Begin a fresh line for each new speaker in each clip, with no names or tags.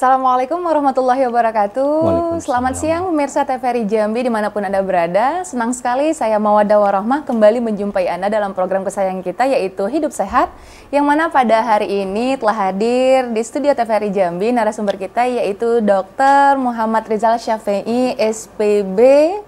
Assalamualaikum warahmatullahi wabarakatuh. Selamat siang pemirsa TVRI Jambi dimanapun Anda berada. Senang sekali saya Mawada Warohmah kembali menjumpai Anda dalam program kesayangan kita yaitu Hidup Sehat. Yang mana pada hari ini telah hadir di studio TVRI Jambi narasumber kita yaitu Dr. Muhammad Rizal Syafi'i SPB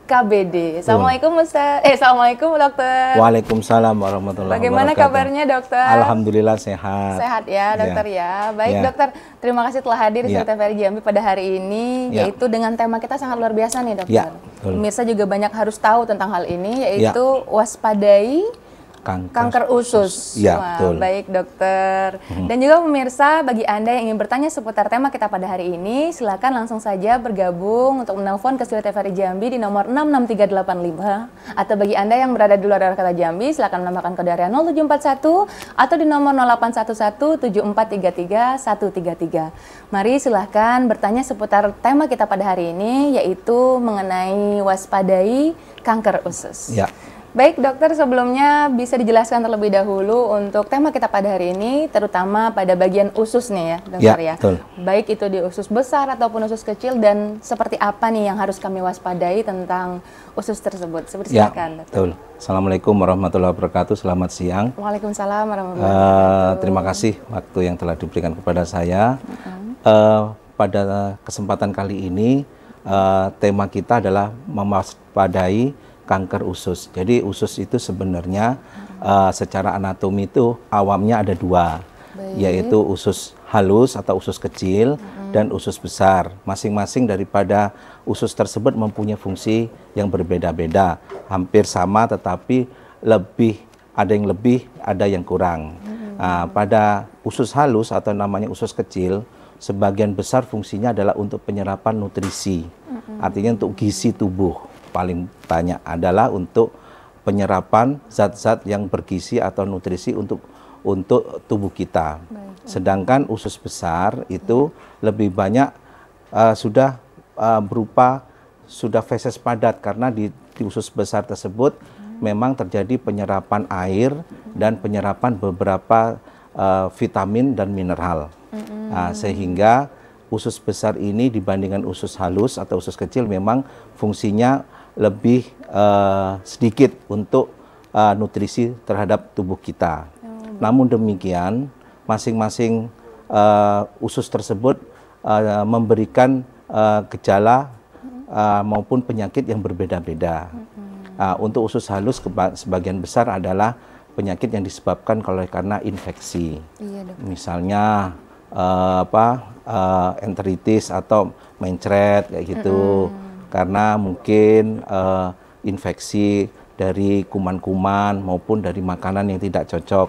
KBD. Assalamualaikum Ustaz. Eh Assalamualaikum dokter.
Waalaikumsalam warahmatullahi wabarakatuh. Bagaimana kabarnya dokter? Alhamdulillah sehat. Sehat ya dokter
ya. ya. Baik ya. dokter. Terima kasih telah hadir di ya. TVRI Jambi pada hari ini, ya. yaitu dengan tema kita sangat luar biasa nih dokter. Ya, juga banyak harus tahu tentang hal ini, ya. yaitu ya. waspadai kanker, kanker usus. Ya, Wah, betul. Baik dokter. Hmm. Dan juga pemirsa, bagi Anda yang ingin bertanya seputar tema kita pada hari ini, silakan langsung saja bergabung untuk menelpon ke Studio TVRI Jambi di nomor 66385. Atau bagi Anda yang berada di luar daerah kota Jambi, silakan menambahkan kode area 0741 atau di nomor 08117433 Mari silahkan bertanya seputar tema kita pada hari ini, yaitu mengenai waspadai kanker usus. Ya. Baik dokter, sebelumnya bisa dijelaskan terlebih dahulu untuk tema kita pada hari ini, terutama pada bagian usus nih ya dokter ya. ya. Betul. Baik itu di usus besar ataupun usus kecil dan seperti apa nih yang harus kami waspadai tentang usus tersebut. Seperti ya, silakan dokter.
Betul. Assalamualaikum warahmatullahi wabarakatuh, selamat siang.
Waalaikumsalam warahmatullahi eh,
wabarakatuh. Uh, terima kasih waktu yang telah diberikan kepada saya. Uh -huh. uh, pada kesempatan kali ini, uh, tema kita adalah memaspadai kanker usus. Jadi usus itu sebenarnya uh, secara anatomi itu awamnya ada dua, Baik. yaitu usus halus atau usus kecil hmm. dan usus besar. Masing-masing daripada usus tersebut mempunyai fungsi yang berbeda-beda, hampir sama tetapi lebih ada yang lebih, ada yang kurang. Hmm. uh, pada usus halus atau namanya usus kecil, sebagian besar fungsinya adalah untuk penyerapan nutrisi, artinya untuk gizi tubuh paling banyak adalah untuk penyerapan zat-zat yang bergizi atau nutrisi untuk untuk tubuh kita. Sedangkan usus besar itu lebih banyak uh, sudah uh, berupa sudah feses padat karena di, di usus besar tersebut memang terjadi penyerapan air dan penyerapan beberapa uh, vitamin dan mineral. Ah, sehingga usus besar ini dibandingkan usus halus atau usus kecil memang fungsinya lebih uh, sedikit untuk uh, nutrisi terhadap tubuh kita. Oh. Namun demikian, masing-masing uh, usus tersebut uh, memberikan uh, gejala uh, maupun penyakit yang berbeda-beda. Uh, untuk usus halus sebagian besar adalah penyakit yang disebabkan oleh karena infeksi, iya, misalnya uh, apa uh, enteritis atau mencret kayak gitu. Mm -hmm karena mungkin uh, infeksi dari kuman-kuman maupun dari makanan yang tidak cocok.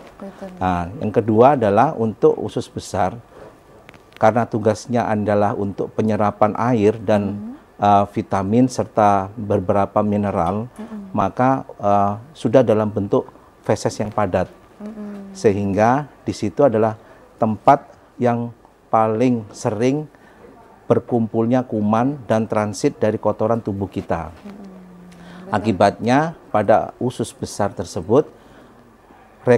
Nah, yang kedua adalah untuk usus besar karena tugasnya adalah untuk penyerapan air dan mm -hmm. uh, vitamin serta beberapa mineral, mm -hmm. maka uh, sudah dalam bentuk feses yang padat. Mm -hmm. Sehingga di situ adalah tempat yang paling sering berkumpulnya kuman dan transit dari kotoran tubuh kita. Hmm. Akibatnya pada usus besar tersebut eh,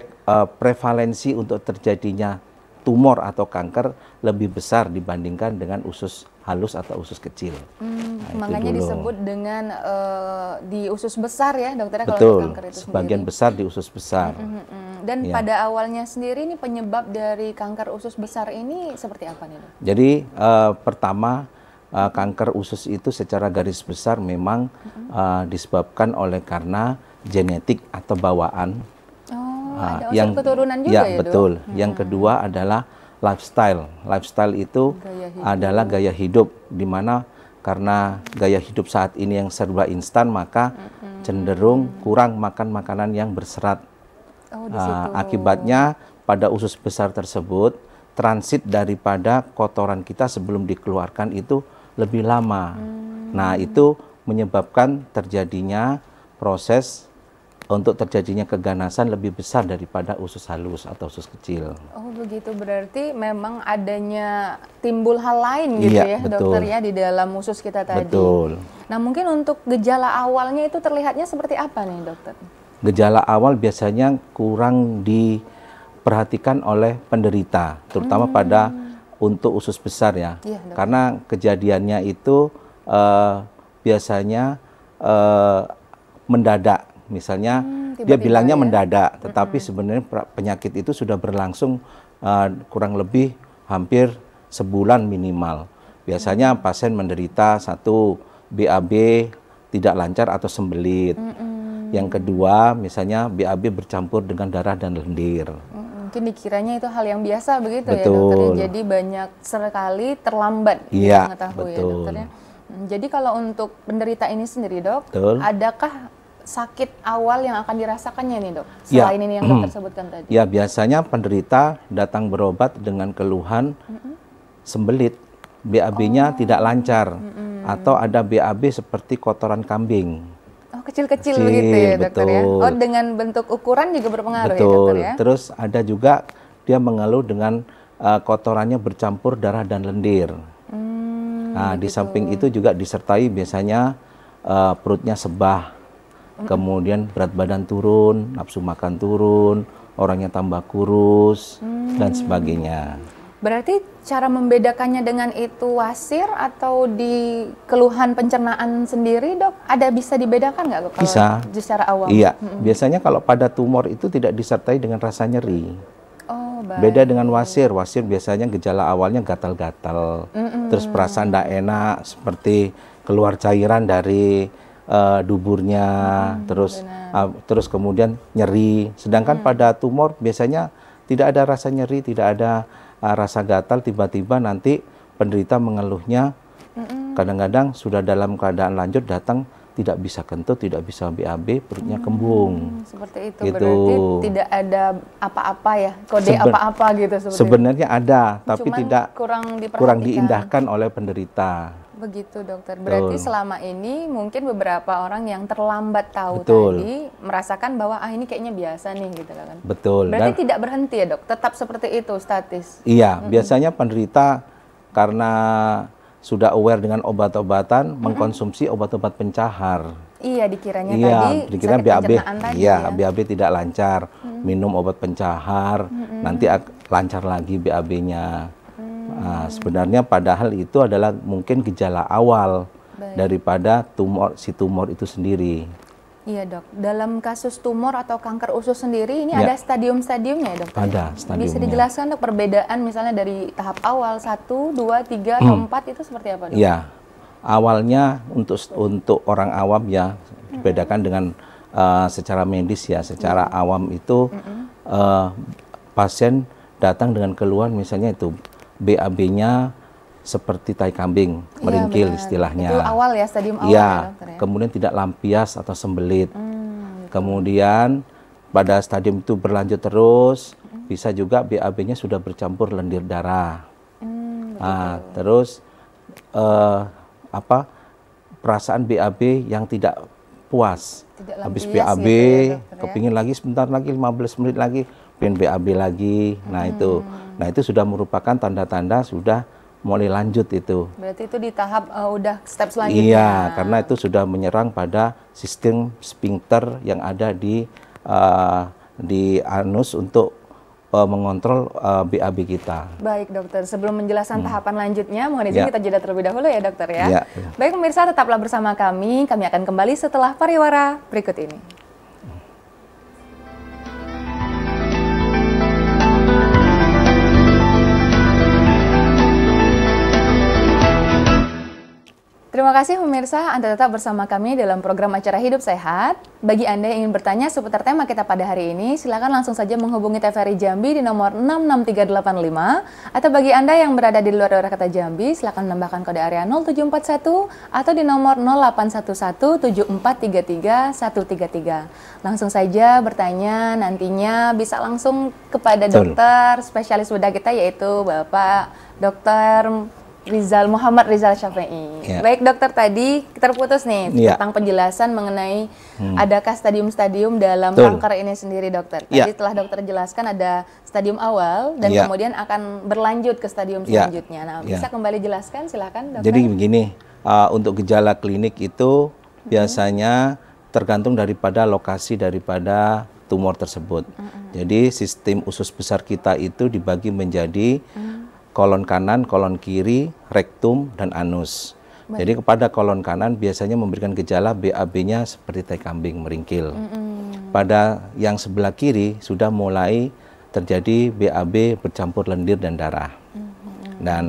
prevalensi untuk terjadinya tumor atau kanker lebih besar dibandingkan dengan usus halus atau usus kecil. Hmm, nah, makanya disebut
dengan uh, di usus besar ya dokter kalau Betul, kanker itu
sebagian sendiri. besar di usus besar. Hmm, hmm, hmm,
hmm. Dan ya. pada awalnya sendiri ini penyebab dari kanker usus besar ini seperti apa nih dok?
Jadi uh, pertama uh, kanker usus itu secara garis besar memang uh, disebabkan oleh karena genetik atau bawaan Oh, ada yang keturunan ya, juga ya, ya betul. Hmm. Yang kedua adalah lifestyle. Lifestyle itu gaya adalah gaya hidup di mana karena gaya hidup saat ini yang serba instan maka cenderung kurang makan makanan yang berserat. Oh, uh, akibatnya pada usus besar tersebut transit daripada kotoran kita sebelum dikeluarkan itu lebih lama. Hmm. Nah, itu menyebabkan terjadinya proses untuk terjadinya keganasan lebih besar daripada usus halus atau usus kecil.
Oh begitu berarti memang adanya timbul hal lain gitu iya, ya betul. dokter ya di dalam usus kita tadi. Betul. Nah mungkin untuk gejala awalnya itu terlihatnya seperti apa nih dokter?
Gejala awal biasanya kurang diperhatikan oleh penderita, terutama hmm. pada untuk usus besar ya, iya, karena kejadiannya itu uh, biasanya uh, mendadak Misalnya hmm, tiba -tiba dia bilangnya ya? mendadak, tetapi hmm. sebenarnya penyakit itu sudah berlangsung uh, kurang lebih hampir sebulan minimal. Biasanya hmm. pasien menderita satu BAB tidak lancar atau sembelit. Hmm. Yang kedua, misalnya BAB bercampur dengan darah dan lendir.
mungkin dikiranya itu hal yang biasa begitu betul. ya dokter ya. Jadi banyak sekali terlambat iya, mengetahui ya, betul. ya dokternya. Mm, jadi kalau untuk penderita ini sendiri dok, betul. adakah sakit awal yang akan dirasakannya nih dok? Ya. Selain ya. ini yang dokter sebutkan tadi. Ya
biasanya penderita datang berobat dengan keluhan mm-hmm. sembelit, BAB-nya oh. tidak lancar, mm-hmm. atau ada BAB seperti kotoran kambing.
Oh kecil-kecil begitu ya dokter ya? betul. ya? Oh dengan bentuk ukuran juga berpengaruh betul. ya dokter ya? Terus
ada juga dia mengeluh dengan uh, kotorannya bercampur darah dan lendir. Mm, nah gitu. di samping itu juga disertai biasanya uh, perutnya sebah kemudian berat badan turun, nafsu makan turun, orangnya tambah kurus hmm. dan sebagainya.
Berarti cara membedakannya dengan itu wasir atau di keluhan pencernaan sendiri dok ada bisa dibedakan nggak kalau bisa. secara awal? Iya, hmm.
biasanya kalau pada tumor itu tidak disertai dengan rasa nyeri. Oh, baik. Beda dengan wasir, wasir biasanya gejala awalnya gatal-gatal, mm -mm. terus perasaan tidak enak seperti keluar cairan dari uh, duburnya, hmm, terus uh, terus kemudian nyeri. Sedangkan hmm. pada tumor biasanya tidak ada rasa nyeri, tidak ada uh, rasa gatal, tiba-tiba nanti penderita mengeluhnya hmm. kadang-kadang hmm. sudah dalam keadaan lanjut datang tidak bisa kentut, tidak bisa BAB, perutnya hmm, kembung.
Hmm, seperti itu. Gitu. Berarti tidak ada apa-apa ya, kode apa-apa gitu Sebenarnya
ada, tapi Cuman tidak
kurang, kurang diindahkan
oleh penderita.
Begitu dokter. Berarti Betul. selama ini mungkin beberapa orang yang terlambat tahu Betul. tadi merasakan bahwa ah ini kayaknya biasa nih gitu lah kan.
Betul. Berarti Dan, tidak
berhenti ya dok, tetap seperti itu statis.
Iya, mm-hmm. biasanya penderita karena sudah aware dengan obat-obatan mm-hmm. mengkonsumsi obat-obat pencahar.
Iya, dikiranya iya, tadi sakit BAB, tadi, iya, ya.
BAB tidak lancar, mm-hmm. minum obat pencahar, mm-hmm. nanti lancar lagi BAB-nya. Nah, sebenarnya padahal itu adalah mungkin gejala awal Baik. daripada tumor si tumor itu sendiri.
Iya dok. Dalam kasus tumor atau kanker usus sendiri ini ya. ada stadium-stadiumnya ya dok?
Ada stadiumnya. Bisa dijelaskan
dok perbedaan misalnya dari tahap awal 1, 2, 3, atau 4 itu seperti apa dok? Iya.
Awalnya untuk untuk orang awam ya dibedakan hmm. dengan uh, secara medis ya, secara mm -hmm. awam itu mm -hmm. uh, pasien datang dengan keluhan misalnya itu BAB-nya seperti tai kambing, ya, meringkil benar. istilahnya. Itu awal
ya, stadium iya, awal ya, ya,
dokter, ya? kemudian tidak lampias atau sembelit. Hmm, gitu. Kemudian pada stadium itu berlanjut terus, hmm. bisa juga BAB-nya sudah bercampur lendir darah. Hmm, nah, terus uh, apa perasaan BAB yang tidak puas. Tidak Habis BAB, gitu ya, dokter, ya? kepingin lagi sebentar lagi 15 menit lagi, pengen BAB lagi. Nah, hmm. itu Nah itu sudah merupakan tanda-tanda sudah mulai lanjut itu.
Berarti itu di tahap uh, udah step selanjutnya. Iya, karena
itu sudah menyerang pada sistem sphincter yang ada di uh, di anus untuk uh, mengontrol uh, BAB kita.
Baik dokter, sebelum menjelaskan hmm. tahapan lanjutnya, mohon izin ya. kita jeda terlebih dahulu ya dokter ya. ya. Baik pemirsa, tetaplah bersama kami. Kami akan kembali setelah pariwara berikut ini. Terima kasih pemirsa, Anda tetap bersama kami dalam program acara Hidup Sehat. Bagi Anda yang ingin bertanya seputar tema kita pada hari ini, silakan langsung saja menghubungi TVRI Jambi di nomor 66385 atau bagi Anda yang berada di luar daerah kota Jambi, silakan menambahkan kode area 0741 atau di nomor 08117433133. Langsung saja bertanya nantinya bisa langsung kepada dokter spesialis bedah kita yaitu Bapak Dokter Rizal Muhammad Rizal Syafi'i. Ya. Baik dokter tadi terputus nih ya. tentang penjelasan mengenai hmm. adakah stadium-stadium dalam Betul. kanker ini sendiri dokter. Ya. Tadi ya. telah dokter jelaskan ada stadium awal dan ya. kemudian akan berlanjut ke stadium ya. selanjutnya. Nah ya. bisa kembali jelaskan silahkan dokter. Jadi
begini uh, untuk gejala klinik itu hmm. biasanya tergantung daripada lokasi daripada tumor tersebut. Hmm. Jadi sistem usus besar kita itu dibagi menjadi hmm kolon kanan, kolon kiri, rektum, dan anus. Baik. Jadi kepada kolon kanan biasanya memberikan gejala BAB-nya seperti tai kambing meringkil. Mm -hmm. Pada yang sebelah kiri sudah mulai terjadi BAB bercampur lendir dan darah. Mm -hmm. Dan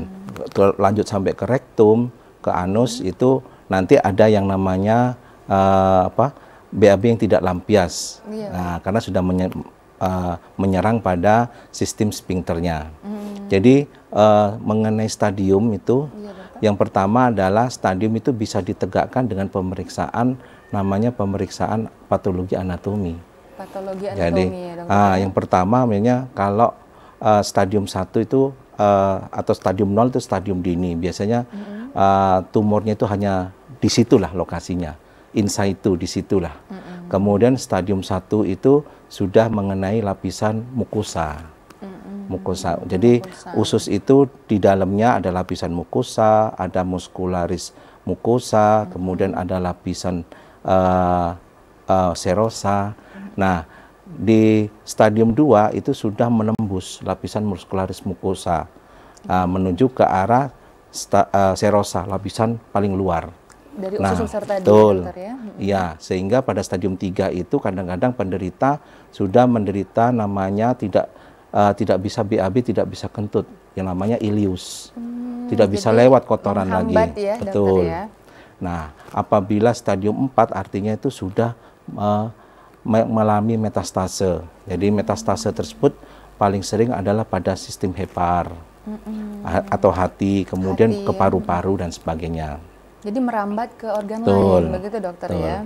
lanjut sampai ke rektum, ke anus mm -hmm. itu nanti ada yang namanya uh, apa? BAB yang tidak lampias. Yeah. Nah, karena sudah uh, menyerang pada sistem sphincternya. Hmm. Jadi uh, mengenai stadium itu, ya, yang pertama adalah stadium itu bisa ditegakkan dengan pemeriksaan namanya pemeriksaan patologi anatomi.
Patologi anatomi. Jadi ya, uh, yang
pertama namanya kalau uh, stadium satu itu uh, atau stadium 0 itu stadium dini. Biasanya hmm. uh, tumornya itu hanya di disitulah lokasinya. Insight itu disitulah. Mm -hmm. Kemudian stadium satu itu sudah mengenai lapisan mukosa. Mukosa. Jadi mukosa. usus itu di dalamnya ada lapisan mukosa, ada muskularis mukosa, hmm. kemudian ada lapisan uh, uh, serosa. Nah, di stadium 2 itu sudah menembus lapisan muskularis mukosa uh, menuju ke arah sta, uh, serosa, lapisan paling luar
dari usus nah, serta ya, betul. ya. Hmm.
Iya, sehingga pada stadium 3 itu kadang-kadang penderita sudah menderita namanya tidak uh, tidak bisa BAB, tidak bisa kentut, yang namanya ilius. Hmm, tidak bisa lewat kotoran lagi. Ya, betul. Ya. Nah, apabila stadium 4 artinya itu sudah uh, mengalami metastase. Jadi metastase tersebut paling sering adalah pada sistem hepar hmm. atau hati, kemudian hati. ke paru-paru dan sebagainya.
Jadi merambat ke organ Betul. lain, begitu dokter Betul. ya.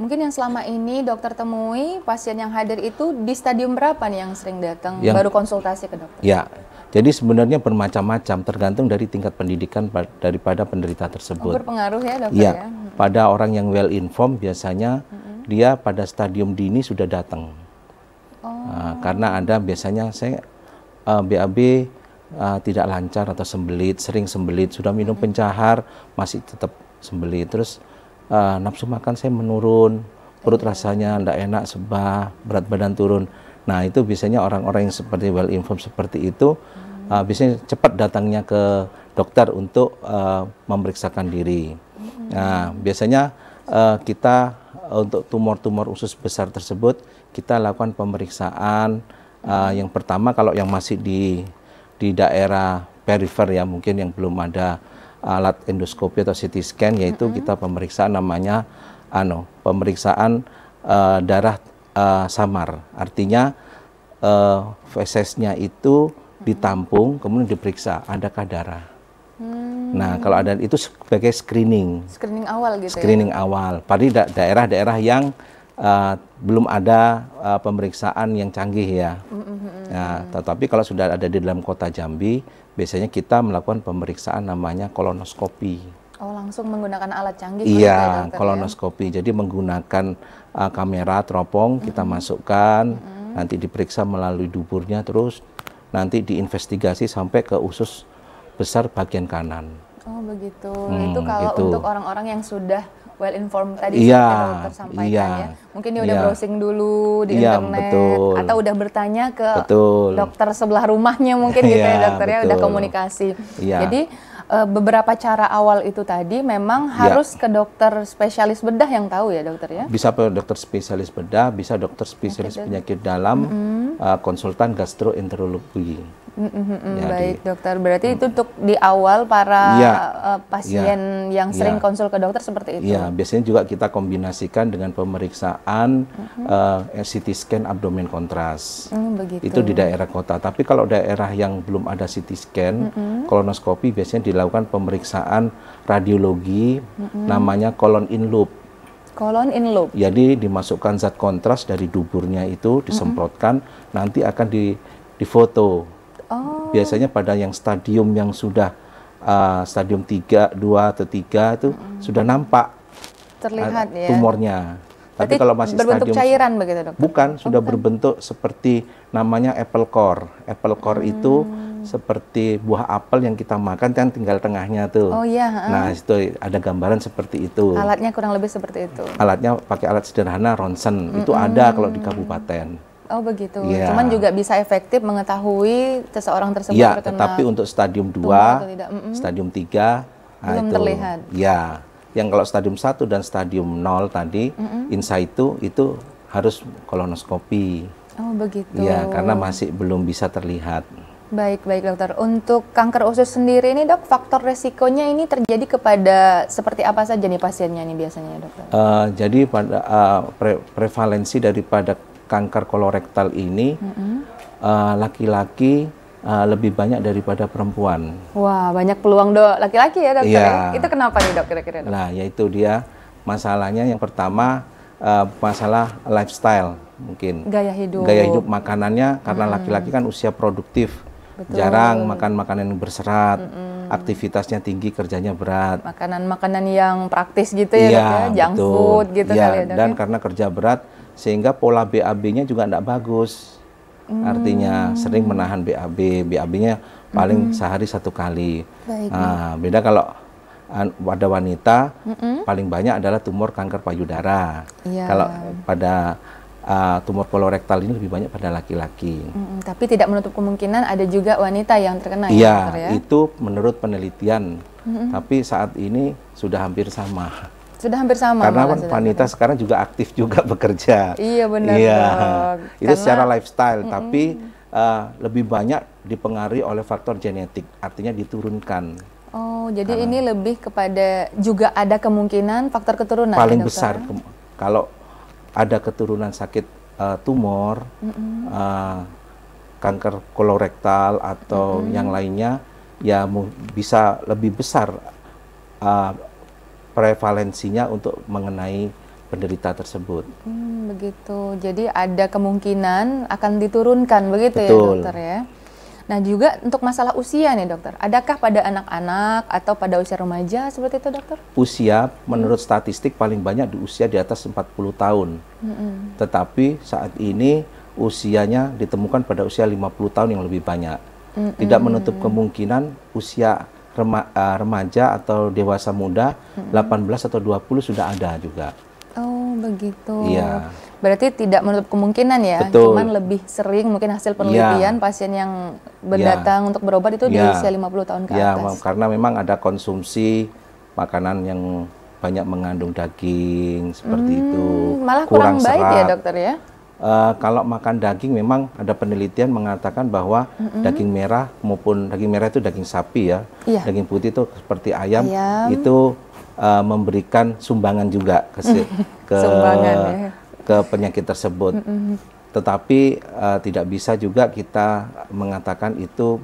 Mungkin yang selama ini dokter temui pasien yang hadir itu di stadium berapa nih yang sering datang yang, baru konsultasi ke dokter?
Ya, jadi sebenarnya bermacam-macam tergantung dari tingkat pendidikan daripada penderita tersebut. Oh,
berpengaruh ya
dokter ya. ya.
Pada orang yang well informed biasanya mm -hmm. dia pada stadium dini sudah datang. Oh. Nah, karena ada biasanya saya uh, eh, BAB uh, tidak lancar atau sembelit, sering sembelit, sudah minum pencahar masih tetap sembelit. Terus uh, nafsu makan saya menurun, perut rasanya tidak enak, sebah, berat badan turun. Nah itu biasanya orang-orang yang seperti well informed seperti itu uh, biasanya cepat datangnya ke dokter untuk uh, memeriksakan diri. Nah biasanya uh, kita untuk tumor-tumor usus besar tersebut kita lakukan pemeriksaan. Uh, yang pertama kalau yang masih di di daerah perifer ya mungkin yang belum ada alat endoskopi atau CT scan yaitu mm -hmm. kita pemeriksaan namanya ano pemeriksaan uh, darah uh, samar artinya uh, fesesnya itu ditampung kemudian diperiksa adakah darah
hmm. nah
kalau ada itu sebagai screening
screening awal gitu ya? screening ya?
awal pada daerah-daerah yang uh, belum ada uh, pemeriksaan yang canggih ya. Nah, tetapi kalau sudah ada di dalam kota Jambi, biasanya kita melakukan pemeriksaan namanya kolonoskopi.
Oh, langsung menggunakan alat canggih? Iya, ya, ya? kolonoskopi.
Ya? Jadi menggunakan uh, kamera teropong, mm -hmm. kita mm-hmm. masukkan, mm -hmm. nanti diperiksa melalui duburnya, terus nanti diinvestigasi sampai ke usus besar bagian kanan.
Oh begitu. Hmm, itu kalau gitu. untuk orang-orang yang sudah well informed tadi iya, yang dokter sampaikan iya, ya. Mungkin dia udah iya. browsing dulu di iya, internet betul. atau udah bertanya ke
betul. dokter
sebelah rumahnya mungkin gitu ya dokternya betul. udah komunikasi. Jadi eh, beberapa cara awal itu tadi memang harus ke dokter spesialis bedah yang tahu ya dokter ya?
Bisa ke dokter spesialis bedah, bisa dokter spesialis penyakit dalam, mm -hmm. konsultan gastroenterologi.
Mm -hmm, baik dokter, berarti mm. itu untuk di awal para ya, uh, pasien ya, yang iya. sering ya, konsul ke dokter seperti itu. Ya,
biasanya juga kita kombinasikan dengan pemeriksaan mm-hmm. uh, eh, CT scan abdomen kontras.
Mm, begitu. Itu di daerah
kota. Tapi kalau daerah yang belum ada CT scan, mm-hmm. kolonoskopi biasanya dilakukan pemeriksaan radiologi, mm-hmm. namanya kolon in loop.
Kolon in loop.
Jadi dimasukkan zat kontras dari duburnya itu disemprotkan, mm-hmm. nanti akan di difoto Oh. Biasanya pada yang stadium yang sudah uh, stadium 3, 2 atau 3 itu hmm. sudah nampak
terlihat uh,
tumornya. Ya? Tapi kalau masih berbentuk stadium, cairan begitu dok? Bukan, sudah oh, bukan. berbentuk seperti namanya apple core. Apple core hmm. itu seperti buah apel yang kita makan kan tinggal tengahnya tuh. Oh iya. Uh. Nah itu ada gambaran seperti itu. Alatnya
kurang lebih seperti itu.
Alatnya pakai alat sederhana ronsen mm itu hmm. ada kalau di kabupaten.
Oh begitu. Ya. Cuman juga bisa efektif mengetahui seseorang tersebut ya, terkena
tetapi untuk stadium 2, stadium 3 ah, belum itu, terlihat. Ya. Yang kalau stadium 1 dan stadium 0 tadi mm -mm. insight itu itu harus kolonoskopi.
Oh begitu. Ya, karena masih
belum bisa terlihat.
Baik, baik dokter. Untuk kanker usus sendiri ini dok, faktor resikonya ini terjadi kepada seperti apa saja nih pasiennya ini biasanya dokter?
Uh, jadi pada uh, pre prevalensi daripada kanker kolorektal ini eh, laki-laki mm -hmm. uh, uh, lebih banyak daripada perempuan.
Wah, banyak peluang dok laki-laki ya dokter. Ya. Iya. Itu kenapa nih dok kira-kira? Nah,
yaitu dia masalahnya yang pertama uh, masalah lifestyle mungkin.
Gaya hidup. Gaya hidup
makanannya karena laki-laki kan usia produktif. Betul. jarang makan makanan yang berserat, mm aktivitasnya tinggi, kerjanya berat.
Makanan-makanan yang praktis gitu ya, ya, ya junk food gitu ya, kali ya. Dan ya.
karena kerja berat, sehingga pola BAB-nya juga tidak bagus. Hmm. Artinya sering menahan BAB, BAB-nya paling hmm. sehari satu kali.
Baik, nah,
beda kalau pada wanita hmm. paling banyak adalah tumor kanker payudara. Ya. Kalau pada uh, tumor kolorektal ini lebih banyak pada laki-laki.
Mm, tapi tidak menutup kemungkinan ada juga wanita yang terkena ya. Iya, ya?
itu menurut penelitian. Mm -hmm. Tapi saat ini sudah hampir sama.
Sudah hampir sama. Karena malah, kan wanita
sekarang juga aktif juga bekerja. Iya benar. Iya. Itu secara lifestyle, mm -mm. tapi uh, lebih banyak dipengaruhi oleh faktor genetik, artinya diturunkan.
Oh, jadi Karena ini lebih kepada juga ada kemungkinan faktor keturunan. Paling ya, besar ya? ke
kalau ada keturunan sakit uh, tumor, mm -mm. Uh, kanker kolorektal atau mm -mm. yang lainnya, ya bisa lebih besar uh, prevalensinya untuk mengenai penderita tersebut.
Hmm, begitu. Jadi ada kemungkinan akan diturunkan begitu ya, Betul. ya dokter ya. Nah juga untuk masalah usia nih dokter, adakah pada anak-anak atau pada usia remaja seperti itu dokter?
Usia menurut hmm. statistik paling banyak di usia di atas 40 tahun. Hmm. Tetapi saat ini usianya ditemukan pada usia 50 tahun yang lebih banyak.
Hmm. Tidak menutup
kemungkinan usia Eh, remaja atau dewasa muda mm -hmm. 18 atau 20 sudah ada juga.
Oh, begitu. Iya. Berarti tidak menutup kemungkinan ya, Betul. cuman lebih sering mungkin hasil iya. penelitian ya. pasien yang berdatang ya. untuk berobat itu ya. di iya. usia 50 tahun ke ya, atas. Iya, karena
memang ada konsumsi makanan yang banyak mengandung daging seperti hmm, itu. Malah kurang, kurang ya, serat, ya dokter ya? Eh, kalau makan daging memang ada penelitian mengatakan bahwa mm-hmm. daging merah maupun daging merah itu daging sapi ya, yeah. daging putih itu seperti ayam, ayam. itu uh, memberikan sumbangan juga ke ke sumbangan, ya. ke penyakit tersebut. Mm-hmm. Tetapi uh, tidak bisa juga kita mengatakan itu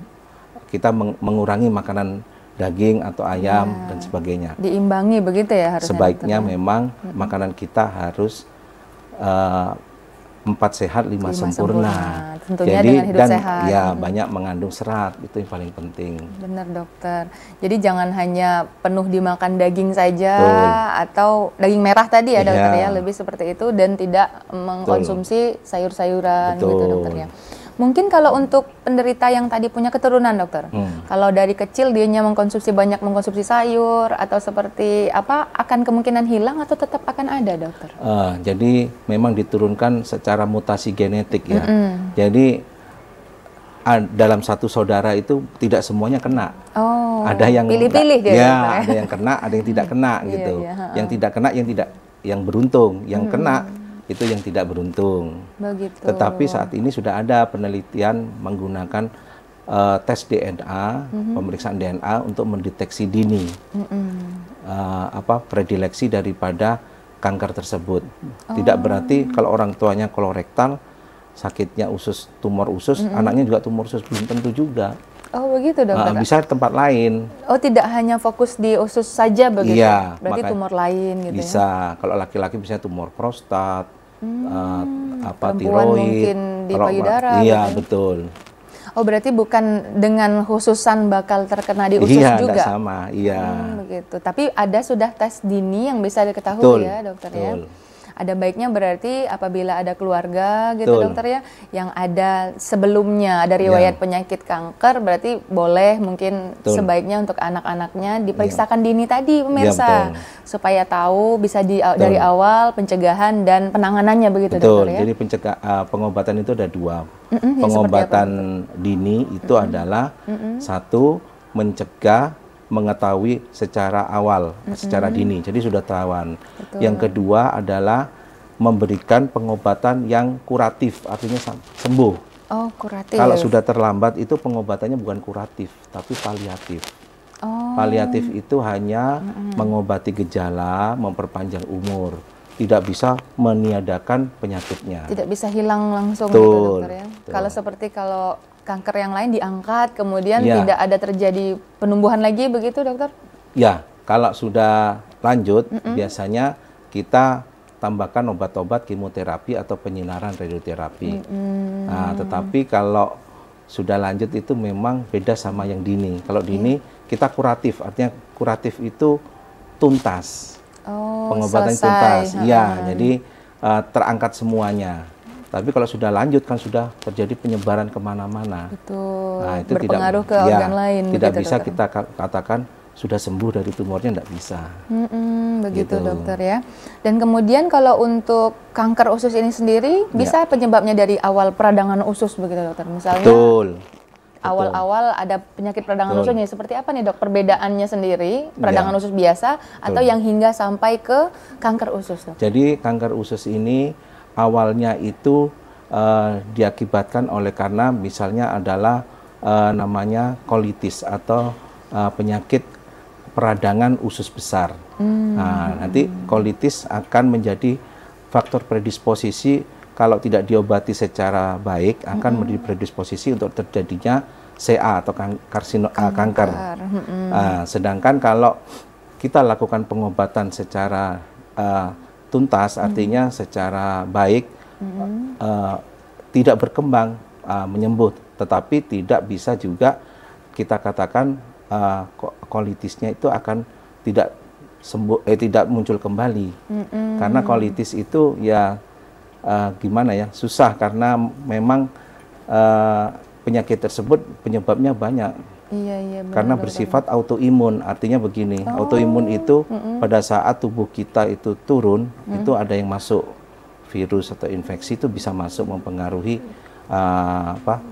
kita meng- mengurangi makanan daging atau ayam yeah. dan sebagainya.
Diimbangi begitu ya harusnya. Sebaiknya tentu. Ya?
memang mm-hmm. makanan kita harus uh, empat sehat lima, lima sempurna. sempurna. Tentunya Jadi dengan hidup dan sehat. ya hmm. banyak mengandung serat itu yang paling penting.
Benar dokter. Jadi jangan hanya penuh dimakan daging saja Betul. atau daging merah tadi ya dokter ya, ya lebih seperti itu dan tidak mengkonsumsi sayur-sayuran gitu dokter ya. Mungkin kalau untuk penderita yang tadi punya keturunan, dokter. Hmm. Kalau dari kecil dianya mengkonsumsi banyak mengkonsumsi sayur atau seperti apa, akan kemungkinan hilang atau tetap akan ada, dokter?
Uh, jadi memang diturunkan secara mutasi genetik ya. Mm -hmm. Jadi dalam satu saudara itu tidak semuanya kena.
Oh. Ada yang pilih-pilih dia. Ya, ya ada yang
kena, ada yang tidak kena iya, gitu. Iya, iya, Yang tidak kena, yang tidak, yang beruntung, yang hmm. kena itu yang tidak beruntung.
Begitu. Tetapi saat
ini sudah ada penelitian menggunakan uh, tes DNA, mm-hmm. pemeriksaan DNA untuk mendeteksi dini mm-hmm. uh, apa predileksi daripada kanker tersebut. Oh. Tidak berarti kalau orang tuanya kolorektal sakitnya usus tumor usus, mm-hmm. anaknya juga tumor usus belum tentu juga.
Oh begitu dong. Uh, bisa
tempat lain.
Oh tidak hanya fokus di usus saja begitu. Iya. Berarti tumor lain gitu. Ya? Bisa.
Ya? Kalau laki-laki bisa tumor prostat, hmm, uh, apa tiroid, di payudara. Iya, betul. betul.
Oh berarti bukan dengan khususan bakal terkena di usus iya, juga? Iya,
sama. Iya. Hmm,
begitu. Tapi ada sudah tes dini yang bisa diketahui betul, ya dokter ya? betul. ya ada baiknya berarti apabila ada keluarga gitu Betul. dokter ya yang ada sebelumnya ada iya. riwayat ya. penyakit kanker berarti boleh mungkin Betul. sebaiknya untuk anak-anaknya diperiksakan ya. dini tadi iya, pemirsa ya, supaya tahu bisa di uh, dari awal pencegahan dan penanganannya begitu betul. dokter ya. Jadi
pencegah uh, pengobatan itu ada dua.
Mm -hmm. pengobatan
ya, dini itu mm -hmm. adalah mm -hmm. satu mencegah mengetahui secara awal, mm -hmm. secara dini. Jadi sudah terawan. Betul. Yang kedua adalah memberikan pengobatan yang kuratif, artinya sembuh.
Oh, kuratif. Kalau sudah
terlambat itu pengobatannya bukan kuratif, tapi paliatif.
Oh. Paliatif
itu hanya mm -hmm. mengobati gejala, memperpanjang umur. Tidak bisa meniadakan penyakitnya.
Tidak bisa hilang langsung betul, gitu dokter ya. Betul. Kalau seperti kalau kanker yang lain diangkat, kemudian ya. tidak ada terjadi penumbuhan lagi begitu dokter?
Ya, kalau sudah lanjut mm -mm. biasanya kita tambahkan obat-obat kimoterapi atau penyinaran radioterapi. Mm -mm. Nah, tetapi kalau sudah lanjut itu memang beda sama yang dini. Kalau iya. dini kita kuratif, artinya kuratif itu tuntas.
Oh, pengobatan selesai. tuntas. Iya, jadi
uh, terangkat semuanya. Tapi kalau sudah lanjut kan sudah terjadi penyebaran kemana-mana.
Betul. Nah, itu Berpengaruh tidak, ke ya, organ lain. Tidak gitu, bisa dokter. kita
katakan sudah sembuh dari tumornya tidak bisa.
Mm-mm,
begitu gitu. dokter
ya. Dan kemudian kalau untuk kanker usus ini sendiri ya. bisa penyebabnya dari awal peradangan usus begitu dokter. Misalnya.
Betul. Awal-awal
ada penyakit peradangan Betul. ususnya seperti apa nih dok? Perbedaannya sendiri peradangan ya. usus biasa Betul. atau yang hingga sampai ke kanker usus. Dok?
Jadi kanker usus ini awalnya itu uh, diakibatkan oleh karena misalnya adalah uh, namanya kolitis atau uh, penyakit peradangan usus besar. Hmm. Nah, nanti kolitis akan menjadi faktor predisposisi kalau tidak diobati secara baik akan hmm. menjadi predisposisi untuk terjadinya CA atau kan-, karsino kanker. kanker.
Hmm. Uh,
sedangkan kalau kita lakukan pengobatan secara uh, tuntas mm-hmm. artinya -hmm. secara baik
-hmm.
uh, tidak berkembang uh, eh, menyembuh tetapi tidak bisa juga kita katakan uh, eh, kualitasnya itu akan tidak sembuh eh tidak muncul kembali
-hmm. karena
kualitas itu ya uh, gimana ya susah karena memang uh, penyakit tersebut penyebabnya banyak Iya, iya, benar, Karena bersifat benar. autoimun, artinya begini, oh. autoimun itu mm -mm. pada saat tubuh kita itu turun, mm. itu ada yang masuk virus atau infeksi itu bisa masuk mempengaruhi uh, apa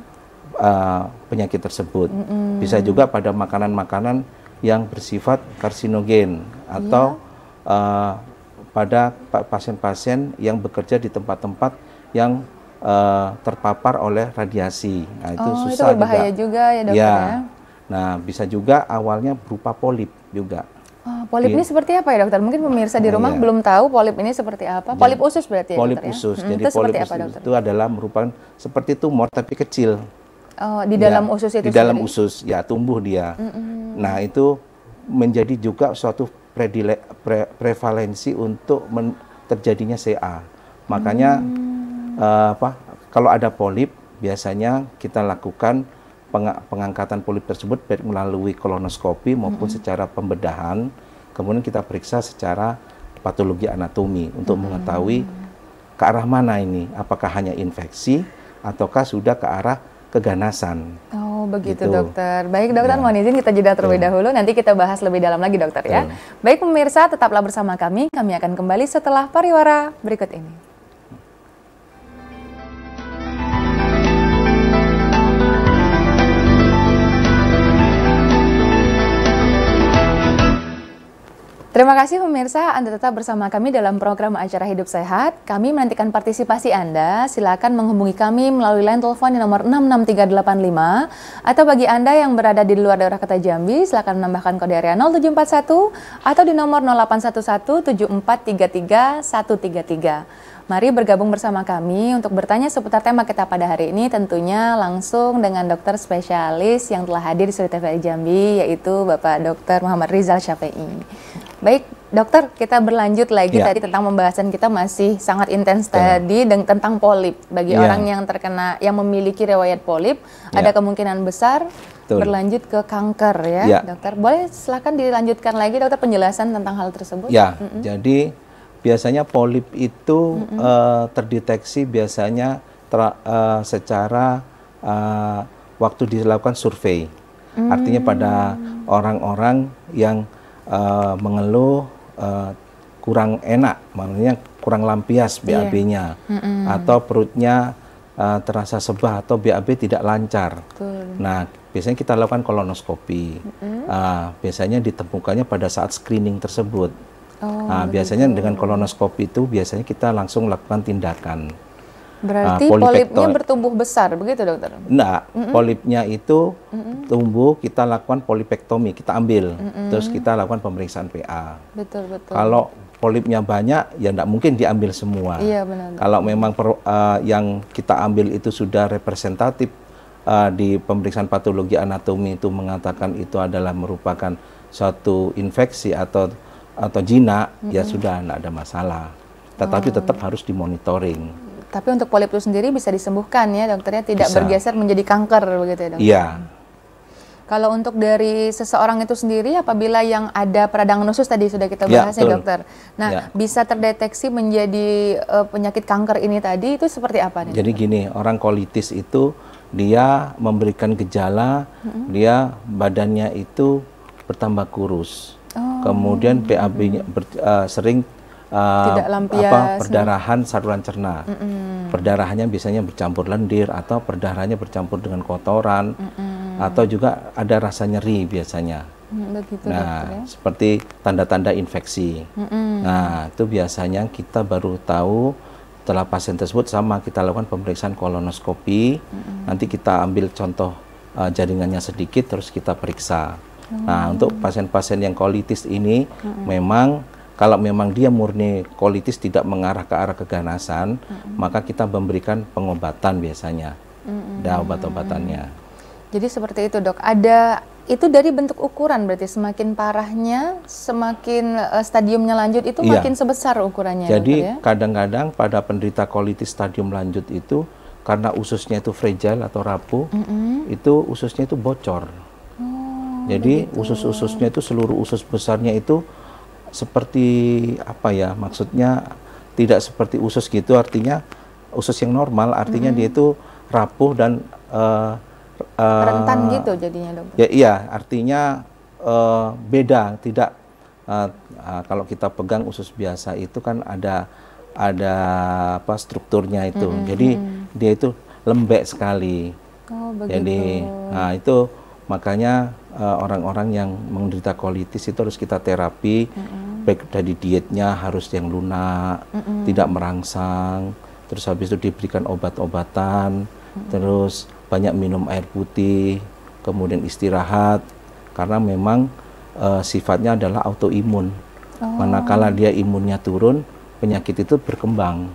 uh, penyakit tersebut. Mm -mm. Bisa juga pada makanan-makanan yang bersifat karsinogen atau yeah. Iya. uh, pada pasien-pasien yang bekerja di tempat-tempat yang uh, terpapar oleh radiasi. Nah, itu oh, susah itu juga,
juga ya dokter iya. ya. ya
Nah, bisa juga awalnya berupa polip juga.
Oh, polip ini seperti apa ya dokter? Mungkin pemirsa di ah, rumah iya. belum tahu polip ini seperti apa. Polip jadi, usus berarti ya Polip dokter, ya? usus. Ya? Jadi itu polip usus apa, itu
adalah merupakan seperti tumor tapi kecil.
Oh, di dalam ya, usus itu. Di sendiri?
usus ya tumbuh dia. Mm -hmm. Nah, itu menjadi juga suatu predile, pre, prevalensi untuk men, terjadinya CA. Makanya hmm. uh, apa? Kalau ada polip biasanya kita lakukan pengangkatan polip tersebut baik melalui kolonoskopi maupun hmm. secara pembedahan. Kemudian kita periksa secara patologi anatomi untuk hmm. mengetahui ke arah mana ini, apakah hanya infeksi ataukah sudah ke arah keganasan.
Oh, begitu gitu. dokter. Baik dokter, ya. mohon izin kita jeda terlebih ya. dahulu. Nanti kita bahas lebih dalam lagi dokter ya. ya. Baik pemirsa, tetaplah bersama kami. Kami akan kembali setelah pariwara berikut ini. Terima kasih pemirsa, Anda tetap bersama kami dalam program acara Hidup Sehat. Kami menantikan partisipasi Anda. Silakan menghubungi kami melalui line telepon di nomor 66385 atau bagi Anda yang berada di luar daerah Kota Jambi, silakan menambahkan kode area 0741 atau di nomor 0811-7433-133. Mari bergabung bersama kami untuk bertanya seputar tema kita pada hari ini tentunya langsung dengan dokter spesialis yang telah hadir di Suri TVRI Jambi yaitu Bapak Dr. Muhammad Rizal Syafi'i. Baik, dokter, kita berlanjut lagi ya. tadi tentang pembahasan kita masih sangat intens ya. tadi dan tentang polip. Bagi ya. orang yang terkena yang memiliki riwayat polip, ya. ada kemungkinan besar Betul. berlanjut ke kanker ya, ya, dokter. Boleh silahkan dilanjutkan lagi dokter penjelasan tentang hal tersebut? Ya, mm -mm.
jadi biasanya polip itu mm -mm. Uh, terdeteksi biasanya ter, uh, secara uh, waktu dilakukan survei.
Mm. Artinya pada
mm. orang-orang yang uh, mengeluh uh, kurang enak, maksudnya kurang lampias BAB-nya iya. yeah. mm -hmm. atau perutnya uh, terasa sebah atau BAB tidak lancar. Betul. Nah, biasanya kita lakukan kolonoskopi. Mm -hmm. uh, biasanya ditemukannya pada saat screening tersebut. Oh, nah, biasanya dengan kolonoskopi itu biasanya kita langsung lakukan tindakan.
Berarti uh, polipnya bertumbuh besar, begitu dokter?
Enggak, mm -mm. polipnya itu mm -mm. tumbuh, kita lakukan polipektomi, kita ambil, mm -mm. terus kita lakukan pemeriksaan PA.
Betul, betul. Kalau
polipnya banyak, ya enggak mungkin diambil semua. Iya, benar. Kalau memang per, uh, yang kita ambil itu sudah representatif uh, di pemeriksaan patologi anatomi itu mengatakan itu adalah merupakan suatu infeksi atau atau jinak, mm -mm. ya sudah, enggak ada masalah. Tetapi oh. tetap harus dimonitoring
tapi untuk polip itu sendiri bisa disembuhkan ya dokternya tidak bisa. bergeser menjadi kanker begitu ya dokter. Iya. Kalau untuk dari seseorang itu sendiri apabila yang ada peradangan usus tadi sudah kita iya, bahas ya, ya dokter. Nah, ya. bisa terdeteksi menjadi uh, penyakit kanker ini tadi itu seperti apa nih?
Jadi dokter? gini, orang kolitis itu dia memberikan gejala, hmm. dia badannya itu bertambah kurus. Oh. Kemudian PAB-nya uh, eh, sering Eh, tidak lampias, apa hmm. perdarahan saluran cerna. Mm -mm. Perdarahannya biasanya bercampur lendir atau perdarahannya bercampur dengan kotoran mm -mm. atau juga ada rasa nyeri biasanya.
Mm, begitu, nah, dokter, ya?
seperti tanda-tanda infeksi.
Mm -mm. Nah,
itu biasanya kita baru tahu setelah pasien tersebut sama kita lakukan pemeriksaan kolonoskopi. Mm -mm. Nanti kita ambil contoh uh, jaringannya sedikit terus kita periksa. Mm
-mm. Nah, oh. untuk
pasien-pasien yang kolitis ini mm -mm. memang kalau memang dia murni kolitis tidak mengarah ke arah keganasan, mm -hmm. maka kita memberikan pengobatan biasanya, mm -hmm. obat-obatannya.
Jadi seperti itu dok. Ada itu dari bentuk ukuran berarti semakin parahnya, semakin uh, stadiumnya lanjut itu iya. makin sebesar ukurannya. Jadi ya?
kadang-kadang ya? pada penderita kolitis stadium lanjut itu karena ususnya itu fragile atau rapuh, mm -hmm. itu ususnya itu bocor. Oh, Jadi usus-ususnya itu seluruh usus besarnya itu seperti apa ya maksudnya tidak seperti usus gitu artinya usus yang normal artinya -hmm. dia itu rapuh dan uh, uh, rentan gitu jadinya dok. Ya iya artinya uh, beda tidak uh, uh, kalau kita pegang usus biasa itu kan ada ada apa strukturnya itu -hmm. jadi dia itu lembek sekali.
Oh Jadi
nah itu makanya Eh, orang-orang uh, yang menderita kolitis itu harus kita terapi, mm -hmm. baik dari dietnya harus yang lunak, mm -hmm. tidak merangsang, terus habis itu diberikan obat-obatan, mm -hmm. terus banyak minum air putih, kemudian istirahat, karena memang uh, sifatnya adalah autoimun.
Oh. Manakala dia
imunnya turun, penyakit itu berkembang